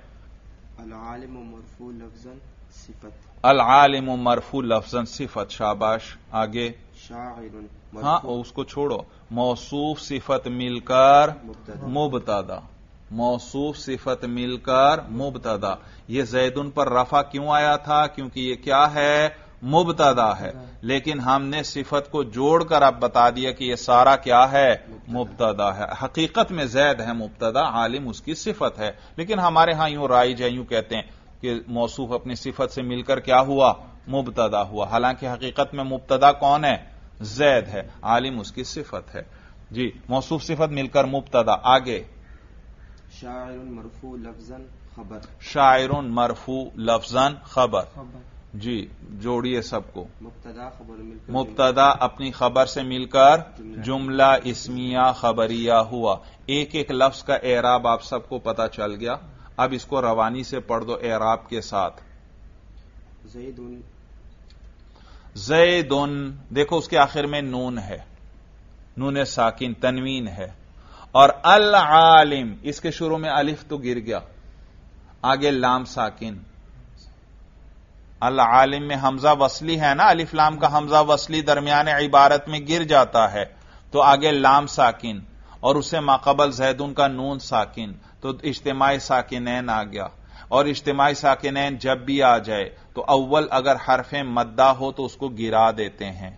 अलालिम मरफू लफ्जन सिफत अलालिम मरफू लफ्जन सिफत शाबाश आगे हाँ हाँ उसको छोड़ो मौसूफ सिफत मिलकर मुबतदा मौसूफ सिफत मिलकर मुबतदा ये उन पर रफा क्यों आया था क्योंकि ये क्या है मुबतदा है लेकिन हमने सिफत को जोड़कर अब बता दिया कि यह सारा क्या है मुबतदा है हकीकत में जैद है मुबतदा आलिम उसकी सिफत है लेकिन हमारे यहां यूं राइज है यूं कहते हैं कि मौसूफ अपनी सिफत से मिलकर क्या हुआ मुबतदा हुआ हालांकि हकीकत में मुबतदा कौन है जैद है आलिम उसकी सिफत है जी मौसू सिफत मिलकर मुबतदा आगे शायर मरफू लफजन खबर शायर मरफू लफजन खबर जी जोड़िए सबको मुबतदा खबर मिलकर मुबतदा अपनी खबर से मिलकर जुमला इसमिया खबरिया हुआ एक एक लफ्ज का एराब आप सबको पता चल गया अब इसको रवानी से पढ़ दो एराब के साथ जईद जैदन देखो उसके आखिर में नून है नून साकिन तनवीन है और अल आलिम इसके शुरू में अलिफ तो गिर गया आगे लाम साकिन अल आलिम में हमजा वसली है ना अलिफ लाम का हमजा वसली दरमियान इबारत में गिर जाता है तो आगे लाम साकिन और उसे माकबल जैदून का नून साकिन तो इज्तमाही साकिनैन आ गया और इज्तमाही साकिनैन जब भी आ जाए तो अव्वल अगर हरफ मद्दा हो तो उसको गिरा देते हैं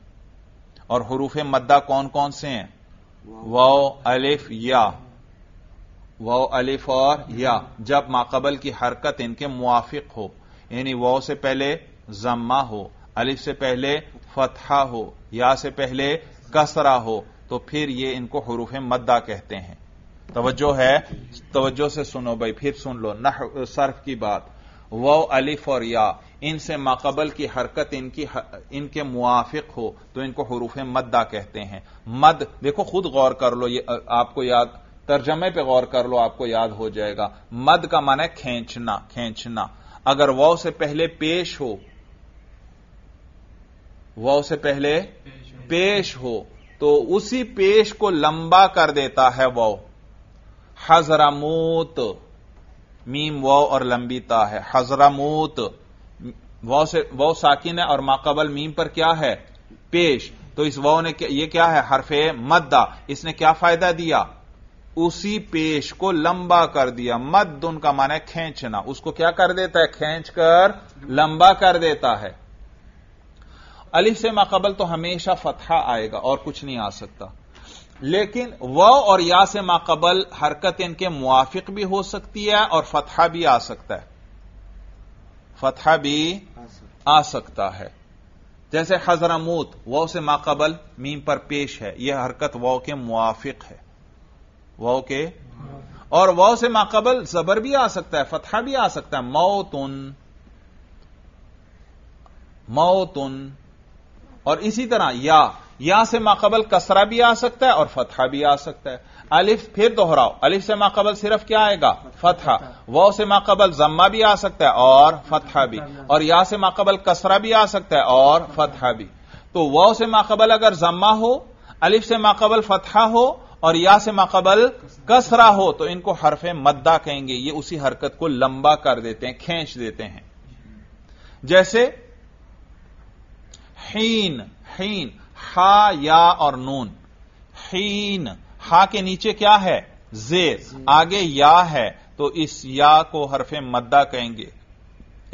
और हरूफ मद्दा कौन कौन से हैं वो अलिफ या वो अलिफ और या जब माकबल की हरकत इनके मुआफिक हो यानी वो से पहले जम्मा हो अलिफ से पहले फतहा हो या से पहले कसरा हो तो फिर ये इनको हरूफ मद्दा कहते हैं तवज्जो है तवज्जो से सुनो भाई फिर सुन लो नह सर्फ की बात वो अलिफ और या इनसे माकबल की हरकत इनकी हर, इनके मुआफिक हो तो इनको हरूफ मद्दा कहते हैं मद देखो खुद गौर कर लो ये आपको याद तर्जमे पे गौर कर लो आपको याद हो जाएगा मद का माना खींचना खींचना अगर वह से पहले पेश हो वह से पहले पेश हो तो उसी पेश को लंबा कर देता है हजरा मूत मीम व और लंबी ता है हजरामूत वौ से साकिन है और माकबल मीम पर क्या है पेश तो इस वो ने ये क्या है हरफे मद्दा इसने क्या फायदा दिया उसी पेश को लंबा कर दिया मद उनका माना खींचना उसको क्या कर देता है खींच कर लंबा कर देता है अलिफ से माकबल तो हमेशा फतहा आएगा और कुछ नहीं आ सकता लेकिन व और या से माकबल हरकत इनके मुआफिक भी हो सकती है और फतहा भी आ सकता है फतहा भी आ सकता है जैसे हजरमूत व से माकबल मीम पर पेश है यह हरकत व के मुआफिक है व के और व से माकबल जबर भी आ सकता है फतहा भी आ सकता है मौतुन मौतुन और इसी तरह या यहां से माकबल कसरा भी आ सकता है और फतहा भी आ सकता है अलिफ फिर दोहराओ अलिफ से माकबल सिर्फ क्या आएगा फतहा वो से माकबल जम्मा भी आ सकता है और फतहा भी और यहां से माकबल कसरा भी आ सकता है और फतहा भी तो वो से माकबल अगर जम्मा हो अलिफ से माकबल फतहा हो और या से माकबल कसरा हो तो इनको हरफे मद्दा कहेंगे ये उसी हरकत को लंबा कर देते हैं खींच देते हैं जैसे हीन हीन हा या और नून हीन हा के नीचे क्या है जेर आगे या है तो इस या को हरफे मद्दा कहेंगे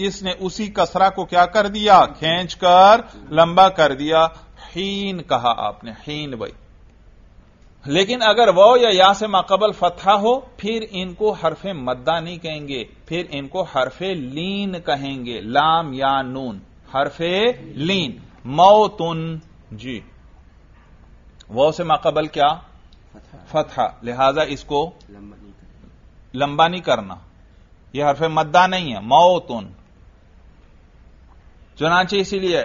इसने उसी कसरा को क्या कर दिया खेच कर लंबा कर दिया हीन कहा आपने हीन भाई लेकिन अगर वो या या से माकबल फतहा हो फिर इनको हरफे मद्दा नहीं कहेंगे फिर इनको हरफे लीन कहेंगे लाम या नून हरफे लीन मौतुन जी वह से माकबल क्या फतहा लिहाजा इसको लंबा नहीं, करना यह हरफ मद्दा नहीं है तुन चुनाचे इसीलिए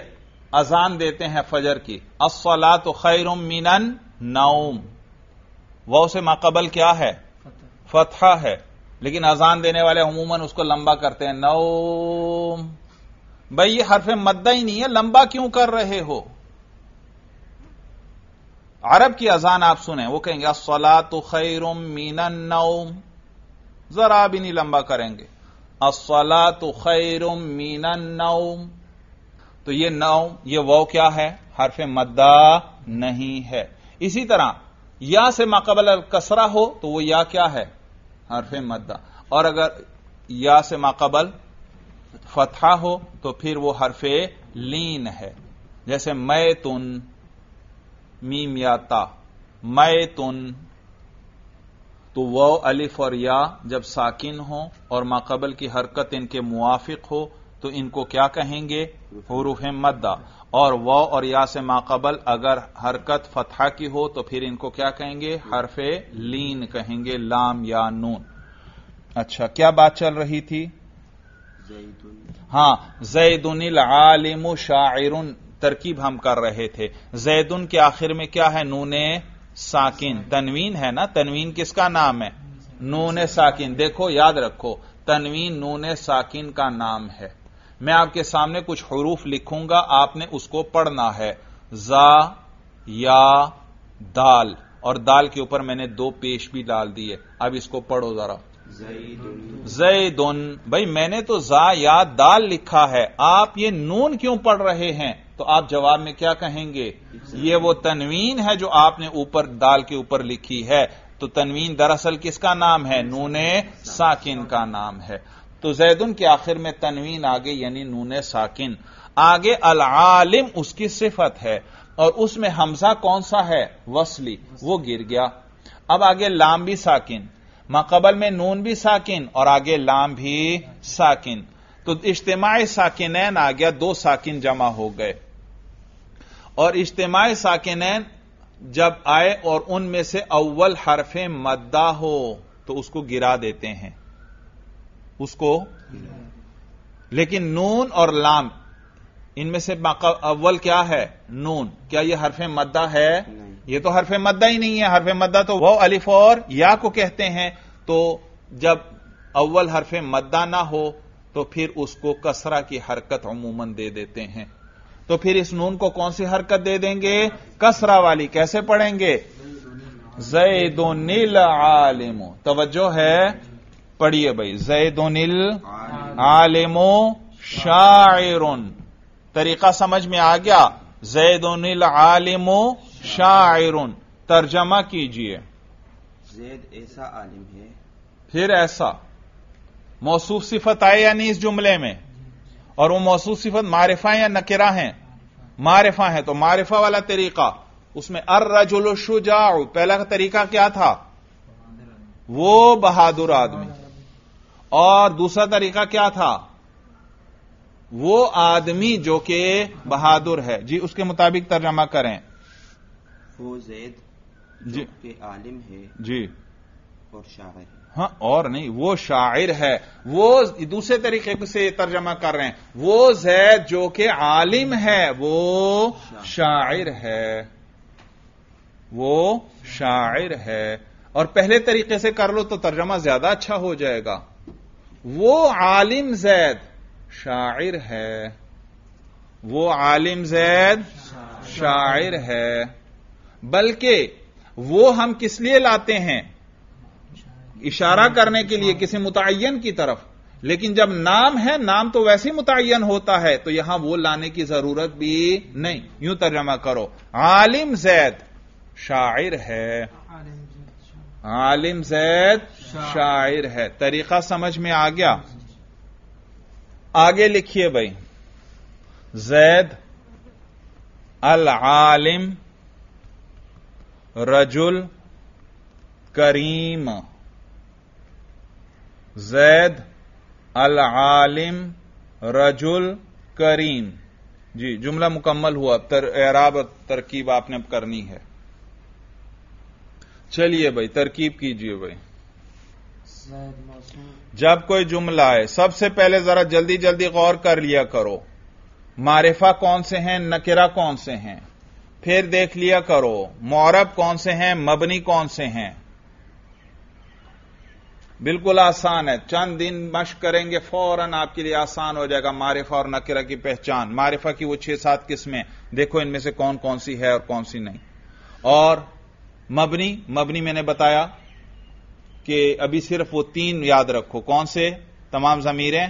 अजान देते हैं फजर की असला तो खैर मीनन नाउम वह से माकबल क्या है फतहा है लेकिन अजान देने वाले अमूमन उसको लंबा करते हैं नौम भाई ये हरफ मद्दा ही नहीं है लंबा क्यों कर रहे हो अरब की अजान आप सुने वो कहेंगे असला तो खैरुम मीन नौम जरा भी नहीं लंबा करेंगे असला तो खैरुम मीन नौम तो ये नौम ये वो क्या है हरफ मद्दा नहीं है इसी तरह या से माकबल कसरा हो तो वो या क्या है हरफ मद्दा और अगर या से माकबल फतहा हो तो फिर वो हरफ लीन है जैसे मैं तुन मीम या ता मै तुन तो व अलिफ और या जब साकिन हो और माकबल की हरकत इनके मुआफिक हो तो इनको क्या कहेंगे हरूफ मद्दा और व और या से माकबल अगर हरकत फतहा की हो तो फिर इनको क्या कहेंगे हरफ लीन कहेंगे लाम या नून अच्छा क्या बात चल रही थी हां जैदुनिल आलिम शायरुन तरकीब हम कर रहे थे जैदुन के आखिर में क्या है नूने साकिन तनवीन है ना तनवीन किसका नाम है नून साकिन देखो याद रखो तनवीन नून साकिन का नाम है मैं आपके सामने कुछ हरूफ लिखूंगा आपने उसको पढ़ना है जा या दाल और दाल के ऊपर मैंने दो पेश भी डाल दिए अब इसको पढ़ो जरा जैदुन भाई मैंने तो जा या दाल लिखा है आप ये नून क्यों पढ़ रहे हैं तो आप जवाब में क्या कहेंगे ये वो तनवीन है जो आपने ऊपर दाल के ऊपर लिखी है तो तनवीन दरअसल किसका नाम है नूने साकिन का नाम है तो जैदुन के आखिर में तनवीन आगे यानी नूने साकिन आगे अल आलिम उसकी सिफत है और उसमें हमजा कौन सा है वसली वो गिर गया अब आगे लाम भी साकिन मकबल में नून भी साकिन और आगे लाम भी साकिन तो इज्तमाही साकिनैन आ गया दो साकिन जमा हो गए और इज्तमाय साकिनैन जब आए और उनमें से अव्वल हरफे मद्दा हो तो उसको गिरा देते हैं उसको लेकिन नून और लाम इनमें से अव्वल क्या है नून क्या यह हरफ मद्दा है यह तो हरफ मद्दा ही नहीं है हरफ मद्दा तो वह अलिफ और या को कहते हैं तो जब अव्वल हरफ मद्दा ना हो तो फिर उसको कसरा की हरकत अमूमन दे देते हैं तो फिर इस नून को कौन सी हरकत दे देंगे कसरा वाली कैसे पढ़ेंगे जैदो नील आलिमो तवज्जो है पढ़िए भाई जैदो नील आलिमो शायर तरीका समझ में आ गया नील आलिमो शायर तर्जमा कीजिए जैद ऐसा आलिम है फिर ऐसा मौसू सिफत आए या नहीं इस जुमले में और वो मौसू सिफत मारिफा या नकेरा हैं मारिफा है तो मारिफा वाला तरीका उसमें अर रजुल शुजाउ पहला तरीका क्या था वो बहादुर आदमी और दूसरा तरीका क्या था वो आदमी जो कि बहादुर है जी उसके मुताबिक तर्जमा करें वो जैद जी के आलिम है जी और शायर है हाँ और नहीं वो शायर है वो दूसरे तरीके से तर्जमा कर रहे हैं वो जैद जो कि आलिम है वो शायर है वो शायर है और पहले तरीके से कर लो तो तर्जमा ज्यादा अच्छा हो जाएगा वो आलिम जैद शायर है वो आलिम जैद शायर है बल्कि वो हम किस लिए लाते हैं इशारा करने के लिए किसी मुतन की तरफ लेकिन जब नाम है नाम तो वैसे मुतन होता है तो यहां वो लाने की जरूरत भी नहीं यूं तर्जमा करो आलिम जैद शायर है आलिम जैद शायर है तरीका समझ में आ गया आगे लिखिए भाई जैद अल आलिम रजुल करीम जैद अल आलिम रजुल करीम जी जुमला मुकम्मल हुआ तर, एराब तरकीब आपने अब करनी है चलिए भाई तरकीब कीजिए भाई जब कोई जुमला है सबसे पहले जरा जल्दी जल्दी गौर कर लिया करो मारिफा कौन से हैं नकिरा कौन से हैं फिर देख लिया करो मौरब कौन से हैं मबनी कौन से हैं बिल्कुल आसान है चंद दिन मश करेंगे फौरन आपके लिए आसान हो जाएगा मारिफा और नकिरा की पहचान मारिफा की वो छह सात किस्में देखो इनमें से कौन कौन सी है और कौन सी नहीं और मबनी मबनी मैंने बताया कि अभी सिर्फ वो तीन याद रखो कौन से तमाम जमीरें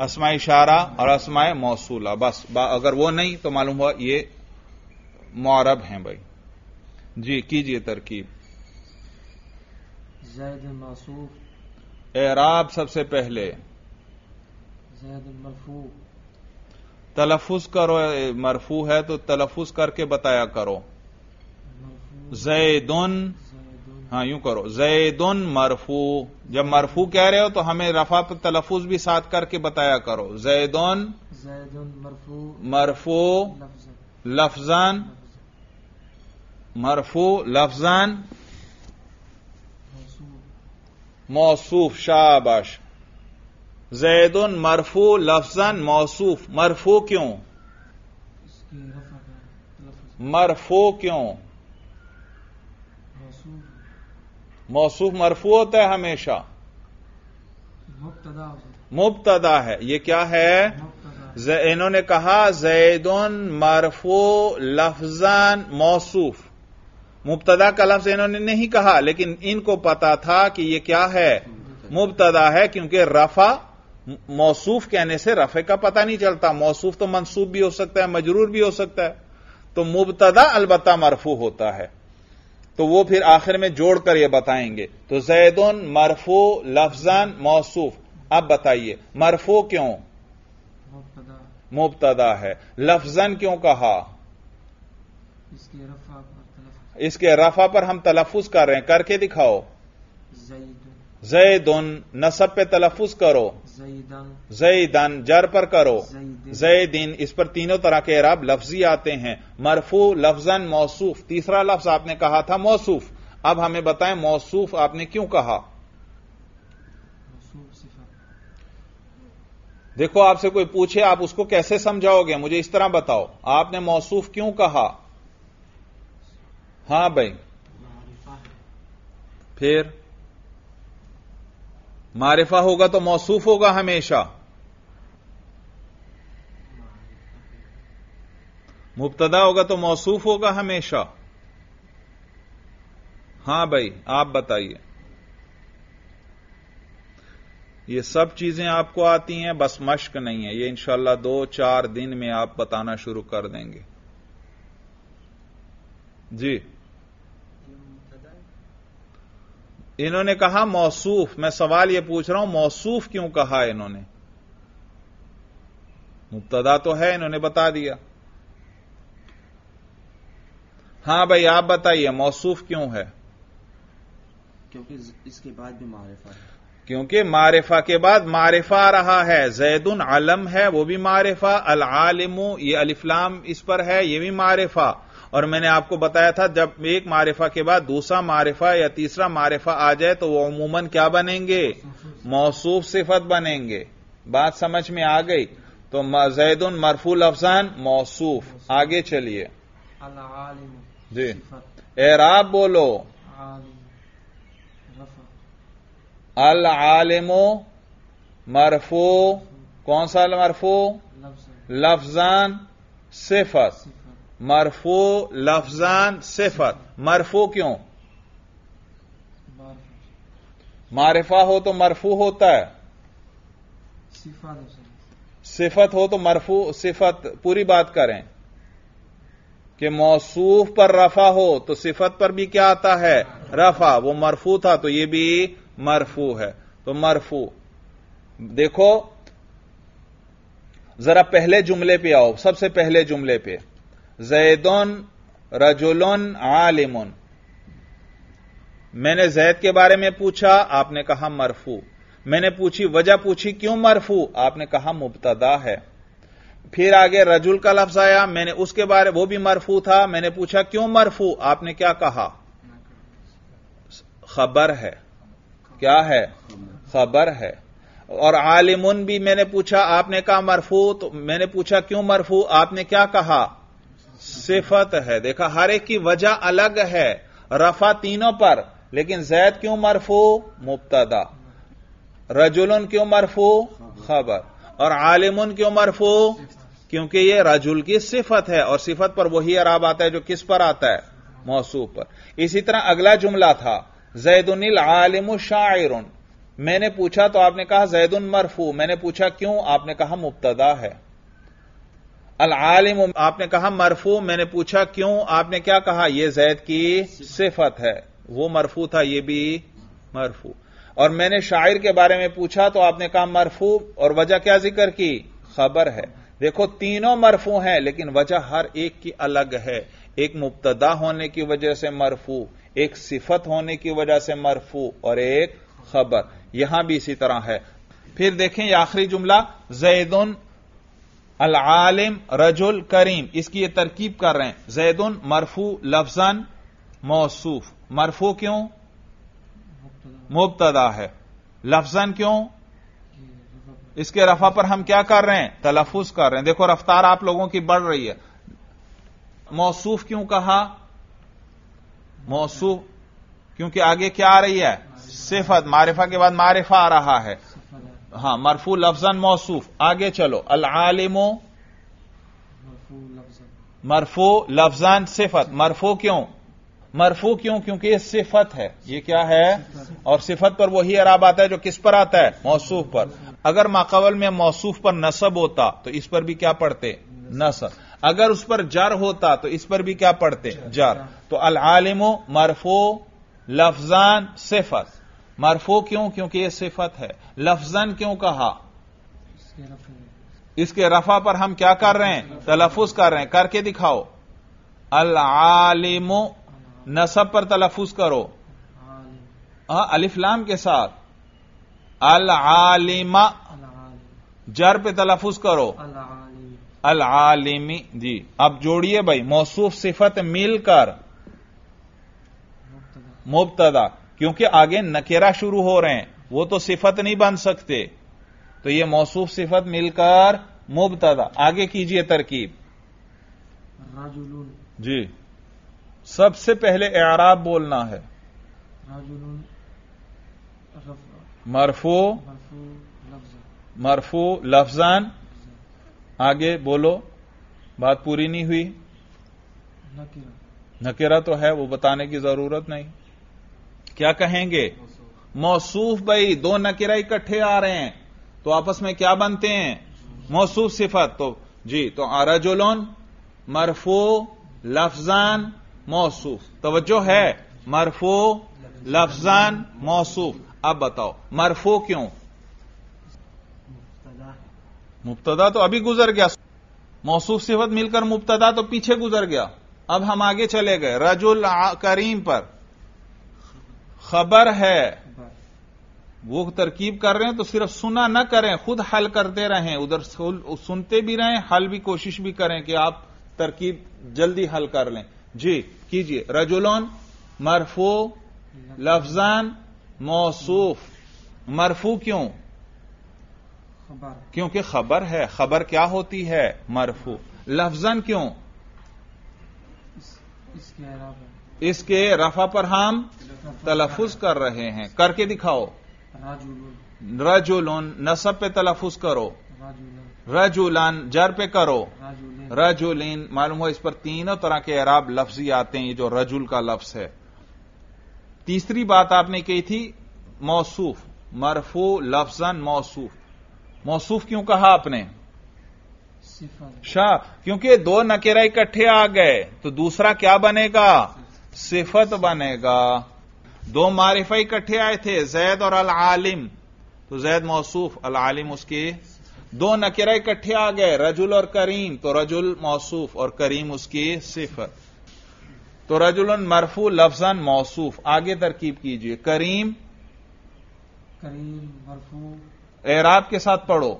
असमा इशारा और असमाय मौसूला बस अगर वो नहीं तो मालूम हुआ ये मौरब हैं भाई जी कीजिए तरकीब जैद मासूफ एराब सबसे पहले तलफुज करो मरफू है तो तलफुज करके बताया करो जैदन हाँ यूं करो जैदन मरफू जब मरफू कह रहे हो तो हमें रफा पर तलफुज भी साथ करके बताया करो जैदन जैदन मरफू मरफू लफजन मरफू लफजन मौसूफ शाबाश जैदन मरफू लफजन मौसूफ मरफू क्यों मरफू क्यों मौसूफ मरफू होता है हमेशा मुबतदा है ये क्या है इन्होंने कहा जैदन मरफू लफजन मौसूफ मुबतदा का लफ्ज इन्होंने नहीं कहा लेकिन इनको पता था कि यह क्या है मुबतदा है क्योंकि रफा मौसूफ कहने से रफे का पता नहीं चलता मौसूफ तो मनसूब भी हो सकता है मजरूर भी हो सकता है तो मुबतदा अलबत्ता मरफू होता है तो वो फिर आखिर में जोड़कर यह बताएंगे तो जैदन मरफो लफजान मौसूफ अब बताइए मरफो क्यों मुबतदा है लफजन क्यों कहा इसके रफा इसके रफा पर हम तलफुज कर रहे हैं करके दिखाओ जैदन नसब पे तलफुज करो जैदन जर पर करो जैदिन इस पर तीनों तरह के अराब लफ्जी आते हैं मरफू लफ्जन मौसूफ तीसरा लफ्ज आपने कहा था मौसूफ अब हमें बताएं मौसूफ आपने क्यों कहा देखो आपसे कोई पूछे आप उसको कैसे समझाओगे मुझे इस तरह बताओ आपने मौसूफ क्यों कहा हाँ भाई फिर मारिफा होगा तो मौसूफ होगा हमेशा मुबतदा होगा तो मौसूफ होगा हमेशा हां भाई आप बताइए ये सब चीजें आपको आती हैं बस मश्क नहीं है ये इंशाला दो चार दिन में आप बताना शुरू कर देंगे जी इन्होंने कहा मौसूफ मैं सवाल यह पूछ रहा हूं मौसूफ क्यों कहा इन्होंने मुबतदा तो है इन्होंने बता दिया हां भाई आप बताइए मौसूफ क्यों है क्योंकि इसके बाद भी मारिफा है क्योंकि मारिफा के बाद मारिफा आ रहा है जैदुन आलम है वो भी मारिफा अल आलिमू ये अलिफ्लाम इस पर है ये भी मारिफा और मैंने आपको बताया था जब एक मारिफा के बाद दूसरा मारिफा या तीसरा मारिफा आ जाए तो वह अमूमन क्या बनेंगे मौसूफ सिफत बनेंगे बात समझ में आ गई तो जैद मरफूल अफजान मौसूफ आगे चलिए जी एराब बोलो अल आलिमो मरफो कौन सा मरफो लफजान सिफत मरफो लफजान सिफत मरफो क्यों मारिफा हो तो मरफू होता है सिफत हो तो मरफू सिफत पूरी बात करें कि मौसूफ पर रफा हो तो सिफत पर भी क्या आता है रफा वो मरफू था तो ये भी मरफू है तो मरफू देखो जरा पहले जुमले पे आओ सबसे पहले जुमले पे जैदन रजुलन आलिमन मैंने जैद के बारे में पूछा आपने कहा मरफू मैंने पूछी वजह पूछी क्यों मरफू आपने कहा मुबतदा है फिर आगे रजुल का लफ्ज आया मैंने उसके बारे वो भी मरफू था मैंने पूछा क्यों मरफू आपने क्या कहा खबर है क्या है खबर है और आलिमुन भी मैंने पूछा आपने कहा मरफू तो मैंने पूछा क्यों मरफू आपने क्या कहा सिफत है देखा हर एक की वजह अलग है रफा तीनों पर लेकिन जैद क्यों मरफू मुबतदा रजुलन क्यों मरफू खबर और आलिमन क्यों मरफू क्योंकि ये रजुल की सिफत है और सिफत पर वही अराब आता है जो किस पर आता है मौसू पर इसी तरह अगला जुमला था जैदुनिल आलिम शायर मैंने पूछा तो आपने कहा जैदुन मरफू मैंने पूछा क्यों आपने कहा मुबतदा है अल आलिम आपने कहा मरफू मैंने पूछा क्यों आपने क्या कहा यह जैद की सिफत है वो मरफू था यह भी मरफू और मैंने शायर के बारे में पूछा तो आपने कहा मरफू और वजह क्या जिक्र की खबर है देखो तीनों मरफू हैं लेकिन वजह हर एक की अलग है एक मुबतदा होने की वजह से मरफू एक सिफत होने की वजह से मरफू और एक खबर यहां भी इसी तरह है फिर देखें आखिरी जुमला जैदन अल आलिम रजुल करीम इसकी यह तरकीब कर रहे हैं जैदन मरफू लफजन मौसूफ मरफू क्यों मुबतदा है लफजन क्यों इसके रफा पर हम क्या कर रहे हैं तलफुज कर रहे हैं देखो रफ्तार आप लोगों की बढ़ रही है मौसूफ क्यों कहा मौसूफ क्योंकि आगे क्या आ रही है सिफत मारिफा के बाद मारिफा आ रहा है हां मरफू लफजन मौसूफ आगे चलो अल आलिमो मरफू लफ्जान सिफत मरफू क्यों मरफू क्यों क्योंकि यह सिफत है ये क्या है और सिफत पर वही अराब आता है जो किस पर आता है मौसूफ पर अगर माकवल में मौसूफ पर नसब होता तो इस पर भी क्या पढ़ते नसब अगर उस पर जर होता तो इस पर भी क्या पढ़ते जर तो अल आलिमो मरफो लफजान सिफत मरफो क्यों क्योंकि यह सिफत है लफजन क्यों कहा इसके रफा पर हम क्या कर रहे हैं तलफुज कर रहे हैं करके दिखाओ अल आलिमो नसब पर तलफुज करो हाँ अलिफ्लाम के साथ अल आलिमा जर पे तलफुज करो अल आलिमी जी अब जोड़िए भाई मौसूफ सिफत मिलकर मुबतदा क्योंकि आगे नकेरा शुरू हो रहे हैं वो तो सिफत नहीं बन सकते तो ये मौसूफ सिफत मिलकर मुबतदा आगे कीजिए तरकीब जी सबसे पहले एराब बोलना है मरफू मरफू लफजान आगे बोलो बात पूरी नहीं हुई नकेरा नकेरा तो है वो बताने की जरूरत नहीं क्या कहेंगे मौसूफ भाई दो नकिरा इकट्ठे आ रहे हैं तो आपस में क्या बनते हैं मौसूफ सिफत तो जी तो आराजुलन मरफो लफजान मौसूफ तोज्जो है मरफो लफजान मौसूफ अब बताओ मरफो क्यों मुबतदा तो अभी गुजर गया मौसूफ सिफत मिलकर मुबतदा तो पीछे गुजर गया अब हम आगे चले गए रजुल करीम पर खबर है वो तरकीब कर रहे हैं तो सिर्फ सुना ना करें खुद हल करते रहें उधर सुनते भी रहें हल भी कोशिश भी करें कि आप तरकीब जल्दी हल कर लें जी कीजिए रजुलन मरफू लफजान मौसूफ मरफू क्यों क्योंकि खबर है खबर क्या होती है मरफू लफजन क्यों इस, इसके रफा पर हम तलफुज कर रहे हैं करके दिखाओ रजुलन नसब पे तलफुज करो रजुलन जर पे करो रजुलिन मालूम हो इस पर तीनों तरह के अराब लफ्जी आते हैं ये जो रजुल का लफ्ज है तीसरी बात आपने कही थी मौसूफ मरफू लफजन मौसूफ मौसूफ क्यों कहा आपने शाह क्योंकि दो नकेरा इकट्ठे आ गए तो दूसरा क्या बनेगा सिफत बनेगा दो मारिफा इकट्ठे आए थे जैद और अल आलिम तो जैद मौसूफ अल आलिम उसके दो नकेरा इकट्ठे आ गए रजुल और करीम तो रजुल मौसूफ और करीम उसकी सिफत तो रजुल मरफू लफजन मौसूफ आगे तरकीब कीजिए करीम करीम मरफू एराब के साथ पढ़ो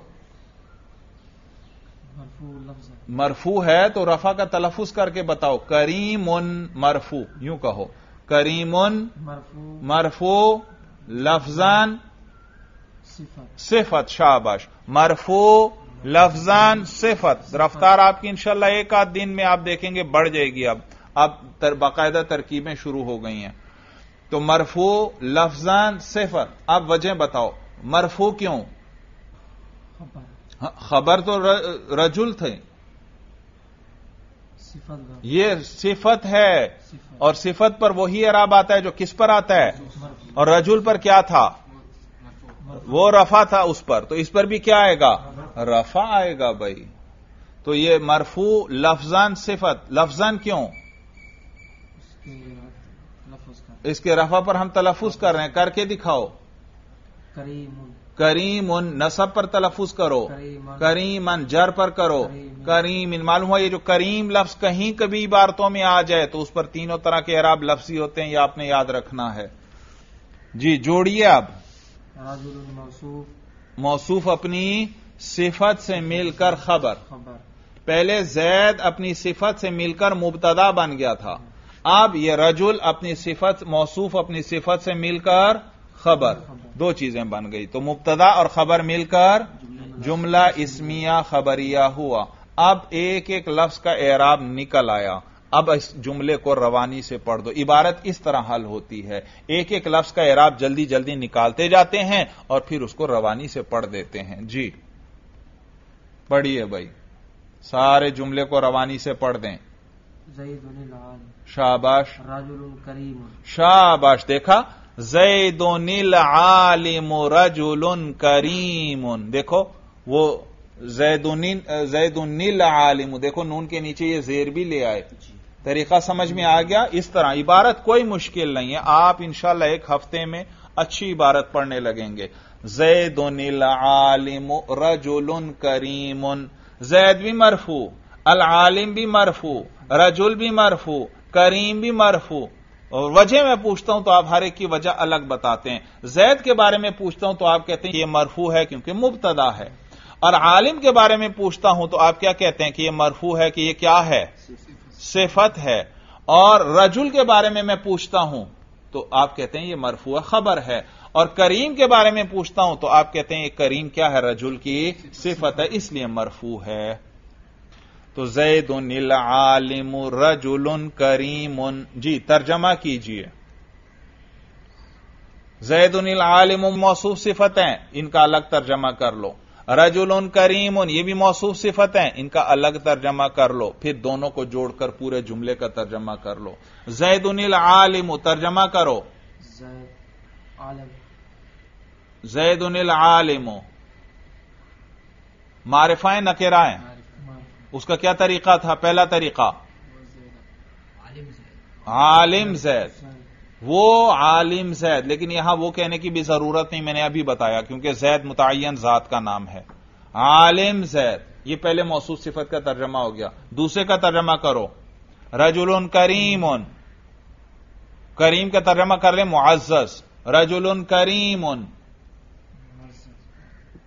मरफू है तो रफा का तलफुज करके बताओ करीम उन मरफू यूं कहो करीमुन मरफू लफजान सिफत शाबाश मरफू लफजान सिफत रफ्तार आपकी इंशाला एक आध दिन में आप देखेंगे बढ़ जाएगी अब अब तर, बाकायदा तरकीबें शुरू हो गई हैं तो मरफू लफजान सिफत अब वजह बताओ मरफू क्यों खबर तो र, रजुल थे ये सिफत है और सिफत पर वही अराब आता है जो किस पर आता है और रजुल पर क्या था वो रफा था उस पर तो इस पर भी क्या आएगा रफा आएगा भाई तो ये मरफू लफजान सिफत लफजान क्यों इसके रफा पर हम तलफुज कर रहे हैं करके दिखाओ करीम उन नसब पर तलफुज करो करीम अन जर पर करो करीम इन मालूम हुआ ये जो करीम लफ्ज कहीं कभी इबारतों में आ जाए तो उस पर तीनों तरह के अराब लफ्जी होते हैं यह आपने याद रखना है जी जोड़िए अब मौसूफ अपनी सिफत से मिलकर खबर पहले जैद अपनी सिफत से मिलकर मुबतदा बन गया था हम्म। अब यह रजुल अपनी सिफत मौसूफ अपनी सिफत से मिलकर खबर दो चीजें बन गई तो मुबतदा और खबर मिलकर जुमला इसमिया खबरिया हुआ अब एक एक लफ्ज का एराब निकल आया अब इस जुमले को रवानी से पढ़ दो इबारत इस तरह हल होती है एक एक लफ्ज का एराब जल्दी जल्दी निकालते जाते हैं और फिर उसको रवानी से पढ़ देते हैं जी पढ़िए भाई सारे जुमले को रवानी से पढ़ दें शाबाश शाबाश देखा जैदोनिल आलिम रजुल करीम देखो वो जैदोनी जैदोनिल आलिम देखो नून के नीचे ये जेर भी ले आए तरीका समझ में आ गया इस तरह इबारत कोई मुश्किल नहीं है आप इंशाला एक हफ्ते में अच्छी इबारत पढ़ने लगेंगे जैदोनिल आलिम रजुल करीम जैद भी मरफू अल आलिम भी मरफू रजुल भी मरफू करीम भी मरफू और वजह मैं पूछता हूं तो आप हर एक की वजह अलग बताते हैं जैद के बारे में पूछता हूं तो आप कहते हैं कि यह मरफू है क्योंकि मुबतदा है और आलिम के बारे में पूछता हूं तो आप क्या कहते हैं कि यह मरफू है कि यह क्या है सिफत है और रजुल के बारे में मैं पूछता हूं तो आप कहते हैं यह मरफू खबर है और करीम के बारे में पूछता हूं तो आप कहते हैं करीम क्या है रजुल की सिफत है इसलिए मरफू है तो जैद उन आलिम रजुल करीम जी तर्जमा कीजिए जैद उनिल आलिम मौसूफ सिफत हैं इनका अलग तर्जमा कर लो रजुल करीम ये भी मौसूफ सिफत हैं इनका अलग तर्जमा कर लो फिर दोनों को जोड़कर पूरे जुमले का तर्जमा कर लो जैद उनिल आलिम तर्जमा करो जैद उनिल आलिम मारिफाएं नकेराएं उसका क्या तरीका था पहला तरीका आलिम जैद वो आलिम जैद लेकिन यहां वो कहने की भी जरूरत नहीं मैंने अभी बताया क्योंकि जैद मुतन जात का नाम है आलिम जैद ये पहले मौसू सिफत का तर्जमा हो गया दूसरे का तर्जमा करो रजुल करीम उन करीम का तर्जमा कर ले मुआजस रजुल करीम उन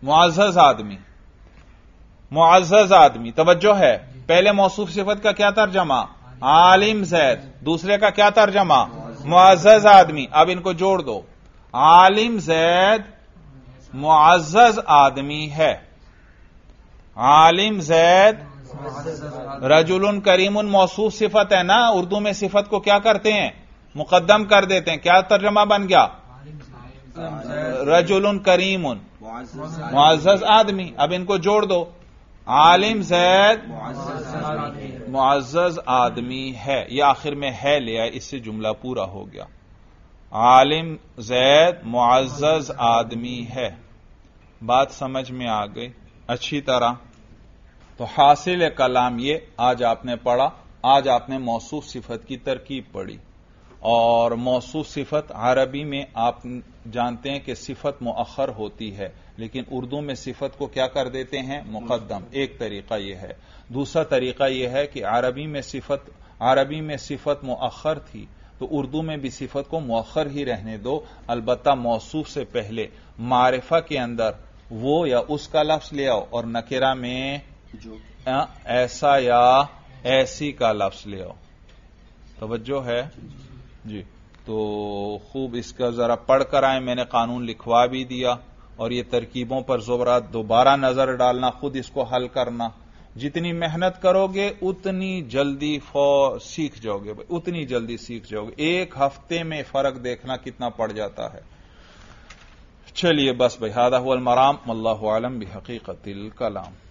मुआजस आदमी मुआज आदमी तवज्जो है पहले मौसूफ सिफत का क्या तर्जमा आलिम जैद दूसरे का क्या तर्जमा मुआज आदमी अब इनको जोड़ दो आलिम जैद मुआज आदमी है आलिम जैद रजुल करीम मौसूफ सिफत है ना उर्दू में सिफत को क्या करते हैं मुकदम कर देते हैं क्या तर्जमा बन गया रजुल करीम मुआज आदमी अब इनको जोड़ दो आलिम जैद मुआज आदमी है यह आखिर में है ले आए इससे जुमला पूरा हो गया आलिम जैद मुआज आदमी है बात समझ में आ गई अच्छी तरह तो हासिल कलाम ये आज आपने पढ़ा आज आपने मौसू सिफत की तरकीब पढ़ी और मौसू सिफत अरबी में आप जानते हैं कि सिफत मؤखर होती है लेकिन उर्दू में सिफत को क्या कर देते हैं मुकदम एक तरीका यह है दूसरा तरीका यह है कि अरबी में सिफत अरबी में सिफत मؤखर थी तो उर्दू में भी सिफत को मौखर ही रहने दो अलबत्ता मौसूफ से पहले मारिफा के अंदर वो या उसका लफ्ज ले आओ और नकेरा में ऐसा या ऐसी का लफ्ज ले आओ तवज्जो है जी तो खूब इसका जरा पढ़ कर आए मैंने कानून लिखवा भी दिया और ये तरकीबों पर जोबरात दोबारा नजर डालना खुद इसको हल करना जितनी मेहनत करोगे उतनी जल्दी फौ सीख जाओगे उतनी जल्दी सीख जाओगे एक हफ्ते में फर्क देखना कितना पड़ जाता है चलिए बस भाई हादा हुआ मराम अल्लाह आलम भी हकीकत कलाम